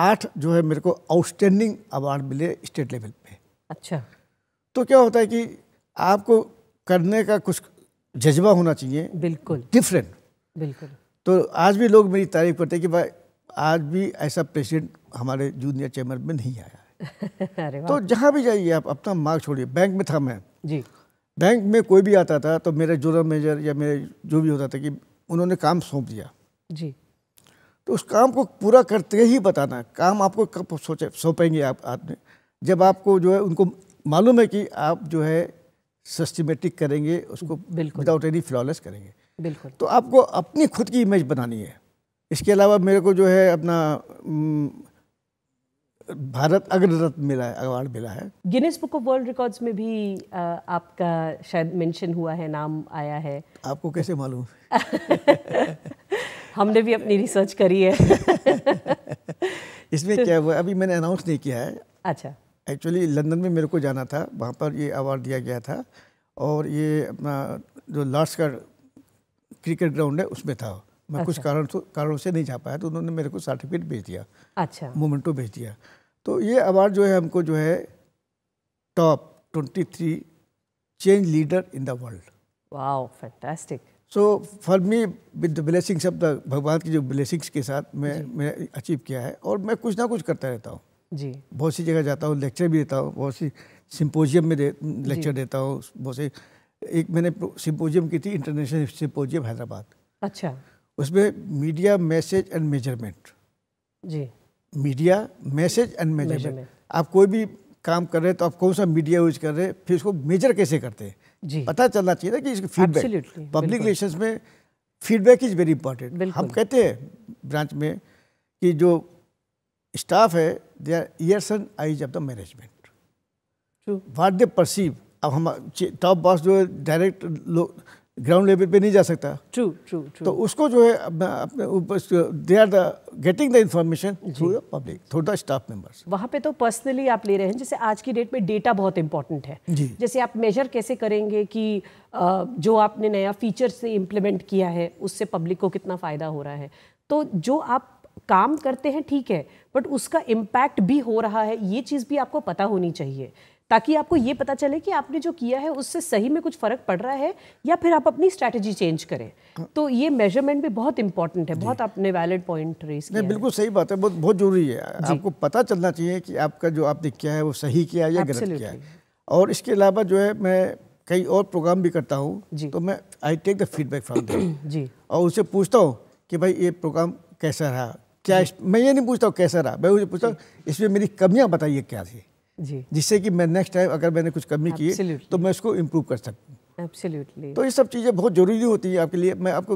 B: आठ जो है मेरे को आउटस्टैंडिंग अवार्ड मिले स्टेट लेवल पे अच्छा तो क्या होता है कि आपको करने का कुछ जज्बा होना चाहिए बिल्कुल डिफरेंट बिल्कुल तो आज भी लोग मेरी तारीफ करते हैं कि भाई आज भी ऐसा प्रेसिडेंट हमारे जूनियर चैम्बर में नहीं आया है तो जहाँ भी जाइए आप अपना मार्ग छोड़िए बैंक में था मैं जी बैंक में कोई भी आता था तो मेरे जोनल मेजर या मेरे जो भी होता था कि उन्होंने काम सौंप दिया जी तो उस काम को पूरा करते ही बताना काम आपको कब सोचे सौंपेंगे आप आदमी जब आपको जो है उनको मालूम है कि आप जो है सिस्टमेटिक करेंगे उसको विदाउट एनी फ्लॉलेस करेंगे बिल्कुल तो आपको अपनी खुद की इमेज बनानी है इसके अलावा मेरे को जो है अपना भारत अग्ररत्न मिला है अवार्ड मिला है
A: Guinness book of world records में भी आ, आपका शायद मेंशन हुआ है नाम आया है
B: आपको कैसे मालूम
A: हमने भी अपनी रिसर्च करी है
B: इसमें क्या हुआ अभी मैंने अनाउंस नहीं किया है अच्छा एक्चुअली लंदन में मेरे को जाना था वहाँ पर ये अवार्ड दिया गया था और ये अपना जो लॉर्ड्स का क्रिकेट ग्राउंड है उसमें था मैं अच्छा। कुछ कारण कारणों से नहीं जा पाया तो उन्होंने मेरे को सर्टिफिकेट भेज दिया अच्छा मोमेंटो भेज दिया तो ये अवार्ड जो है हमको जो है top twenty three change leader in the world wow fantastic so for me with the blessings of the भगवान की जो ब्लेसिंग्स के साथ मैं मैं अचीव किया है और मैं कुछ ना कुछ करता रहता हूँ जी बहुत सी जगह जाता हूँ लेक्चर भी देता हूँ बहुत सी सिंपोजियम में दे, लेक्चर देता हूँ बहुत सी एक मैंने सिंपोजियम की थी इंटरनेशनल सिंपोजियम हैदराबाद अच्छा उसमें मीडिया मैसेज एंड मेजरमेंट जी मीडिया मैसेज एंड मेजरमेंट आप कोई भी काम कर रहे हैं तो आप कौन सा मीडिया यूज कर रहे हैं फिर उसको मेजर कैसे करते हैं जी पता चलना चाहिए ना कि इसका फीडबैक पब्लिक रिलेशन में फीडबैक इज़ वेरी इंपॉर्टेंट हम कहते हैं ब्रांच में कि जो स्टाफ है they are ears and eyes of the management what they perceive अब हम टॉप बॉस जो है डायरेक्ट ग्राउंड लेवल पे नहीं जा सकता ट्रू ट्रू तो उसको जो है अपने they are the getting the information through the public through the staff members
A: वहाँ पे तो पर्सनली आप ले रहे हैं जैसे आज की डेट में डेटा बहुत इंपॉर्टेंट है जी जैसे आप मेजर कैसे करेंगे कि जो आपने नया फीचर से इम्प्लीमेंट किया है उससे पब्लिक को कितना फ़ायदा हो रहा है तो जो आप काम करते हैं ठीक है बट उसका इम्पैक्ट भी हो रहा है ये चीज़ भी आपको पता होनी चाहिए ताकि आपको ये पता चले कि आपने जो किया है उससे सही में कुछ फ़र्क पड़ रहा है या फिर आप अपनी स्ट्रैटेजी चेंज करें तो ये मेजरमेंट भी बहुत इंपॉर्टेंट है बहुत आपने वैलिड पॉइंट रेस किया
B: बिल्कुल सही बात है बहुत बहुत ज़रूरी है आपको पता चलना चाहिए कि आपका जो आपने किया है वो सही किया है या गलत किया है और इसके अलावा जो है मैं कई और प्रोग्राम भी करता हूँ तो मैं I take the feedback from जी और उसे पूछता हूँ कि भाई ये प्रोग्राम कैसा रहा क्या मैं ये नहीं पूछता हूँ कैसा रहा मैं मुझे पूछता हूँ इसमें मेरी कमियाँ बताइए क्या थी जी जिससे कि मैं नेक्स्ट टाइम अगर मैंने कुछ कमी की है तो मैं उसको इम्प्रूव कर सकूँ
A: हूँ तो ये
B: सब चीज़ें बहुत ज़रूरी होती है आपके लिए मैं आपको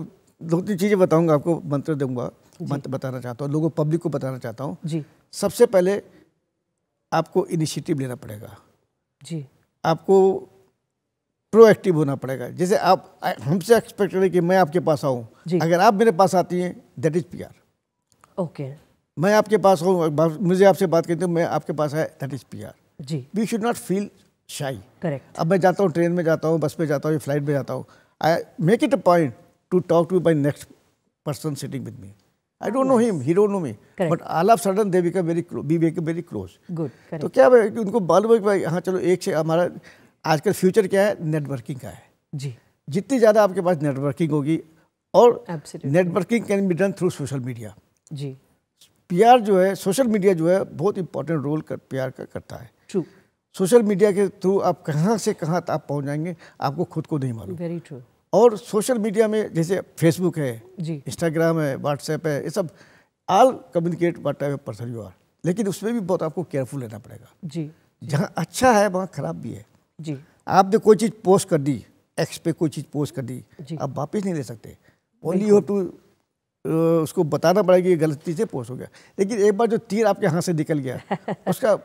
B: दो तीन चीज़ें बताऊंगा आपको मंत्र दूंगा मंत्र बताना चाहता हूँ लोगों पब्लिक को बताना चाहता हूँ जी सबसे पहले आपको इनिशिएटिव लेना पड़ेगा जी आपको प्रोएक्टिव होना पड़ेगा जैसे आप हमसे एक्सपेक्ट करें कि मैं आपके पास आऊँ अगर आप मेरे पास आती हैं that is P R okay मैं आपके पास हूँ मुझे आपसे बात करती हूँ मैं आपके पास है दैट इज़ पी जी we should not feel shy correct अब मैं जाता हूँ ट्रेन में जाता हूँ बस में जाता हूँ फ्लाइट में जाता हूँ I make it a point to talk to my next person sitting with me I don't know him he don't know me but all of sudden they become very be became very close good तो क्या भाई कि उनको बाल हुआ भाई हाँ चलो एक से हमारा आजकल फ्यूचर क्या है नेटवर्किंग का है जी जितनी ज़्यादा आपके पास नेटवर्किंग होगी और networking can be done through social media जी पीआर जो है सोशल मीडिया जो है बहुत इंपॉर्टेंट रोल कर पीआर का करता है ट्रू सोशल मीडिया के थ्रू आप कहाँ से कहाँ आप पहुँच जाएंगे आपको खुद को नहीं मालूम वेरी ट्रू और सोशल मीडिया में जैसे फेसबुक है जी इंस्टाग्राम है व्हाट्सएप है ये सब all communicate what person you are लेकिन उसमें भी बहुत आपको केयरफुल रहना पड़ेगा जी जहाँ अच्छा है वहाँ खराब भी है जी आपने कोई चीज़ पोस्ट कर दी एक्स पे कोई चीज़ पोस्ट कर दी आप वापस नहीं ले सकते ओनली यू हैव टू उसको बताना पड़ेगा कि ये गलत चीज़ें पोस्ट हो गया लेकिन एक बार जो तीर आपके हाथ से निकल गया उसका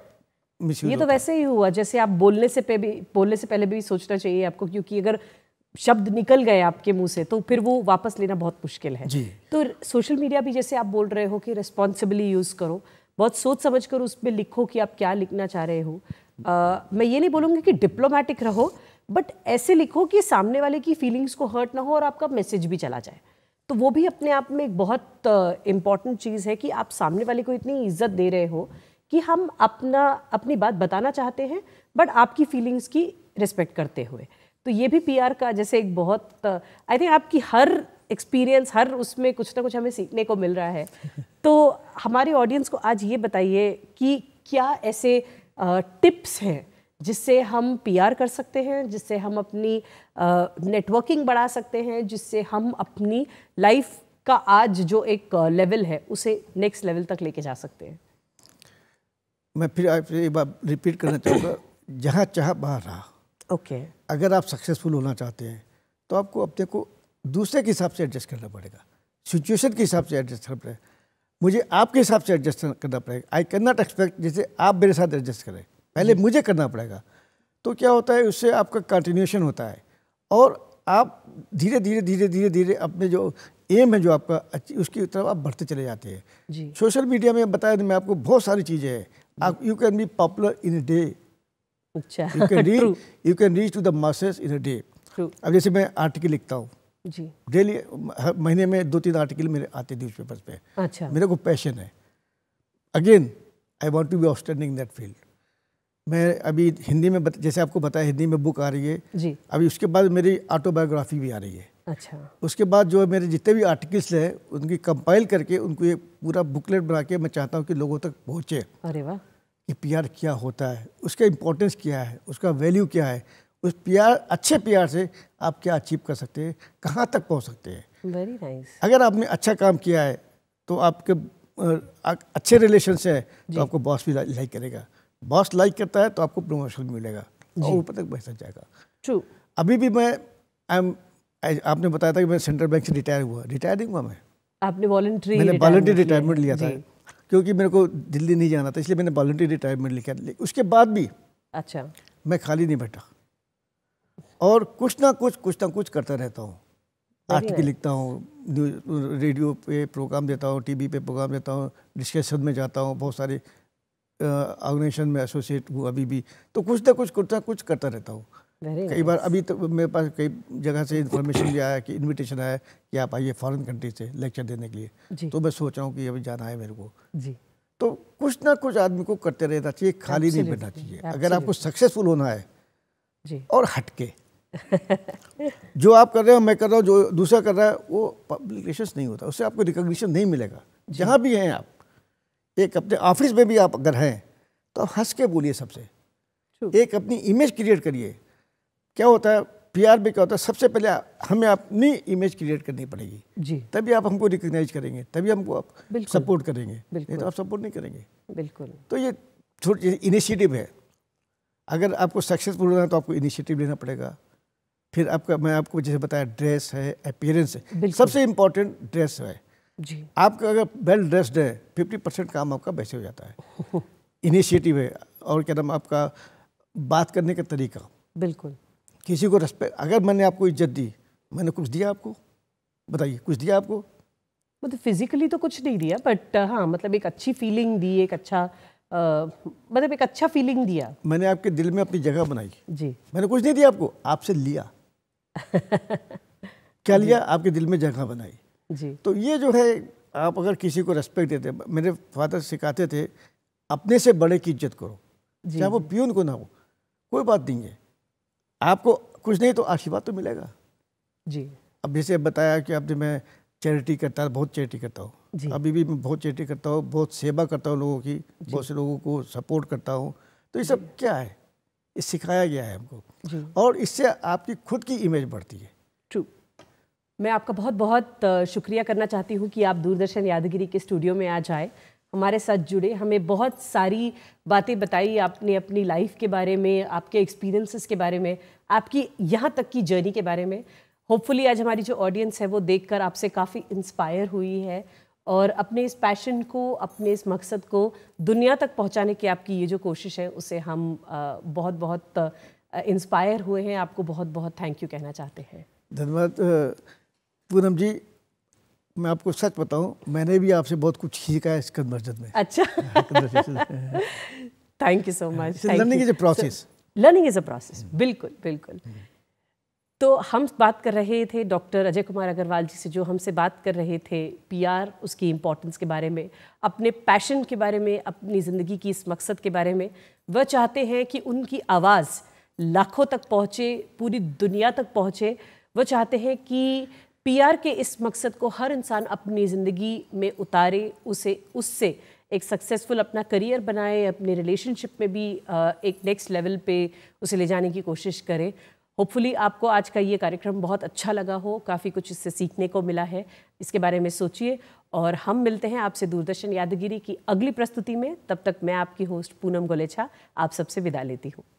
B: ये तो
A: वैसे ही हुआ जैसे आप बोलने से पे भी बोलने से पहले भी सोचना चाहिए आपको क्योंकि अगर शब्द निकल गए आपके मुंह से तो फिर वो वापस लेना बहुत मुश्किल है तो सोशल मीडिया भी जैसे आप बोल रहे हो कि रिस्पॉन्सिबली यूज़ करो बहुत सोच समझ कर उस पर लिखो कि आप क्या लिखना चाह रहे हो आ, मैं ये नहीं बोलूँगी कि डिप्लोमेटिक रहो बट ऐसे लिखो कि सामने वाले की फीलिंग्स को हर्ट ना हो और आपका मैसेज भी चला जाए तो वो भी अपने आप में एक बहुत इम्पॉर्टेंट चीज़ है कि आप सामने वाले को इतनी इज्जत दे रहे हो कि हम अपना अपनी बात बताना चाहते हैं बट आपकी फीलिंग्स की रिस्पेक्ट करते हुए तो ये भी पीआर का जैसे एक बहुत आई थिंक आपकी हर एक्सपीरियंस हर उसमें कुछ ना कुछ हमें सीखने को मिल रहा है तो हमारे ऑडियंस को आज ये बताइए कि क्या ऐसे टिप्स हैं जिससे हम पीआर कर सकते हैं जिससे हम अपनी नेटवर्किंग बढ़ा सकते हैं जिससे हम अपनी लाइफ का आज जो एक लेवल है उसे नेक्स्ट लेवल तक लेके जा सकते हैं
B: मैं फिर एक बार रिपीट करना चाहूँगा जहाँ चाह बाहर रहा ओके okay. अगर आप सक्सेसफुल होना चाहते हैं तो आपको अपने को दूसरे के हिसाब से एडजस्ट करना पड़ेगा सिचुएशन के हिसाब से एडजस्ट करना पड़ेगा मुझे आपके हिसाब से एडजस्ट करना पड़ेगा आई कैन नॉट एक्सपेक्ट जैसे आप मेरे साथ एडजस्ट करें पहले मुझे करना पड़ेगा तो क्या होता है उससे आपका कंटिन्यूशन होता है और आप धीरे धीरे धीरे धीरे धीरे अपने जो एम है जो आपका अच्छी उसकी तरफ आप बढ़ते चले जाते हैं सोशल मीडिया में बताया तो मैं आपको बहुत सारी चीज़ें हैं आप you can be popular in a day you can reach you can reach to the masses in a day अब जैसे मैं आर्टिकल लिखता हूँ जी डेली हर महीने में दो तीन आर्टिकल मेरे आते न्यूज़ पेपर पे अच्छा मेरे को पैशन है again I want to be outstanding that field मैं अभी हिंदी में बत, जैसे आपको बताया हिंदी में बुक आ रही है जी अभी उसके बाद मेरी ऑटोबायोग्राफी भी आ रही है अच्छा उसके बाद जो मेरे जितने भी आर्टिकल्स हैं उनकी कंपाइल करके उनको ये पूरा बुकलेट बना के मैं चाहता हूँ कि लोगों तक पहुँचे अरे वाह कि पीआर क्या होता है उसका इम्पोर्टेंस क्या है उसका वैल्यू क्या है उस प्यार अच्छे प्यार से आप क्या अचीव कर सकते हैं कहाँ तक पहुँच सकते हैं वेरी नाइस अगर आपने अच्छा काम किया है तो आपके अच्छे रिलेशन से है तो आपको बॉस भी लाइक करेगा बॉस लाइक करता है तो आपको प्रमोशन मिलेगा और ऊपर तक पैसा जाएगा ट्रू अभी भी मैं आई एम आपने बताया था कि मैं सेंट्रल बैंक से रिटायर हुआ रिटायर नहीं हुआ मैं
A: आपने वॉलंटरी मैंने वॉलंटरी रिटायरमेंट लिया था
B: क्योंकि मेरे को दिल्ली नहीं जाना था इसलिए मैंने वॉलंटरी रिटायरमेंट लिखा उसके बाद भी अच्छा मैं खाली नहीं बैठा और कुछ ना कुछ कुछ ना कुछ करता रहता हूँ आर्टिकल लिखता हूँ रेडियो पे प्रोग्राम देता हूँ टीवी पे प्रोग्राम देता हूँ डिस्कशन में जाता हूँ बहुत सारे ऑर्गेनाइजेशन में एसोसिएट हूँ अभी भी तो कुछ ना कुछ करता कुछ करता रहता हूँ कई बार अभी तो मेरे पास कई जगह से इन्फॉर्मेशन भी आया कि इनविटेशन आया कि आप आइए फॉरेन कंट्री से लेक्चर देने के लिए तो मैं सोच रहा हूँ कि अभी जाना है मेरे को जी तो कुछ ना कुछ आदमी को करते रहना चाहिए खाली नहीं बैठना चाहिए अगर आपको सक्सेसफुल होना है जी और हटके जो आप कर रहे हो मैं कर रहा हूँ जो दूसरा कर रहा है वो पब्लिकेशन नहीं होता उससे आपको रिकोगशन नहीं मिलेगा जहाँ भी हैं आप एक अपने ऑफिस में भी आप अगर हैं तो आप हंस के बोलिए सबसे एक अपनी इमेज क्रिएट करिए क्या होता है पीआर में क्या होता है सबसे पहले हमें अपनी इमेज क्रिएट करनी पड़ेगी जी तभी आप हमको रिकग्नाइज करेंगे तभी हमको आप सपोर्ट करेंगे नहीं तो आप सपोर्ट नहीं करेंगे बिल्कुल तो ये छोटी इनिशिएटिव है अगर आपको सक्सेसफुल होना है तो आपको इनिशिएटिव लेना पड़ेगा फिर आपका मैं आपको जैसे बताया ड्रेस है अपियरेंस है सबसे इम्पोर्टेंट ड्रेस है जी आपका अगर वेल ड्रेस्ड है फिफ्टी परसेंट काम आपका वैसे हो जाता है इनिशिएटिव है और क्या नाम आपका बात करने का तरीका बिल्कुल किसी को रेस्पेक्ट अगर मैंने आपको इज्जत दी मैंने कुछ दिया आपको बताइए कुछ दिया आपको
A: मतलब फिजिकली तो कुछ नहीं दिया बट हाँ मतलब एक अच्छी फीलिंग दी एक अच्छा आ, मतलब एक अच्छा फीलिंग दिया
B: मैंने आपके दिल में अपनी जगह बनाई जी मैंने कुछ नहीं दिया आपको आपसे लिया क्या लिया आपके दिल में जगह बनाई जी तो ये जो है आप अगर किसी को रेस्पेक्ट देते मेरे फादर सिखाते थे अपने से बड़े की इज्जत करो चाहे वो पियून को ना हो कोई बात नहीं है आपको कुछ नहीं तो आशीर्वाद तो मिलेगा जी अब जैसे बताया कि अब मैं चैरिटी करता बहुत चैरिटी करता हूँ अभी भी मैं बहुत चैरिटी करता हूँ बहुत सेवा करता हूँ लोगों की बहुत से लोगों को सपोर्ट करता हूँ तो ये सब क्या है ये सिखाया गया है हमको और इससे आपकी खुद की इमेज बढ़ती है
A: मैं आपका बहुत बहुत शुक्रिया करना चाहती हूँ कि आप दूरदर्शन यादगिरी के स्टूडियो में आज आए हमारे साथ जुड़े हमें बहुत सारी बातें बताई आपने अपनी लाइफ के बारे में आपके एक्सपीरियंसेस के बारे में आपकी यहाँ तक की जर्नी के बारे में होपफुली आज हमारी जो ऑडियंस है वो देखकर आपसे काफ़ी इंस्पायर हुई है और अपने इस पैशन को अपने इस मकसद को दुनिया तक पहुँचाने की आपकी ये जो कोशिश है उसे हम बहुत बहुत इंस्पायर हुए हैं आपको बहुत बहुत थैंक यू कहना चाहते हैं
B: धन्यवाद पूनम जी मैं आपको सच बताऊं मैंने भी आपसे बहुत कुछ सीखा है इसकंद मस्जिद में अच्छा thank you so much learning is a process
A: learning is a process बिल्कुल बिल्कुल hmm. तो हम बात कर रहे थे डॉक्टर अजय कुमार अग्रवाल जी से जो हमसे बात कर रहे थे पीआर उसकी इम्पोर्टेंस के बारे में अपने पैशन के बारे में अपनी ज़िंदगी की इस मकसद के बारे में वह चाहते हैं कि उनकी आवाज़ लाखों तक पहुँचे पूरी दुनिया तक पहुँचे वह चाहते हैं कि पीआर के इस मकसद को हर इंसान अपनी ज़िंदगी में उतारे उसे उससे एक सक्सेसफुल अपना करियर बनाए अपने रिलेशनशिप में भी एक नेक्स्ट लेवल पे उसे ले जाने की कोशिश करें होपफुली आपको आज का ये कार्यक्रम बहुत अच्छा लगा हो काफ़ी कुछ इससे सीखने को मिला है इसके बारे में सोचिए और हम मिलते हैं आपसे दूरदर्शन यादगिरी की अगली प्रस्तुति में तब तक मैं आपकी होस्ट पूनम गोलेछा आप सबसे विदा लेती हूँ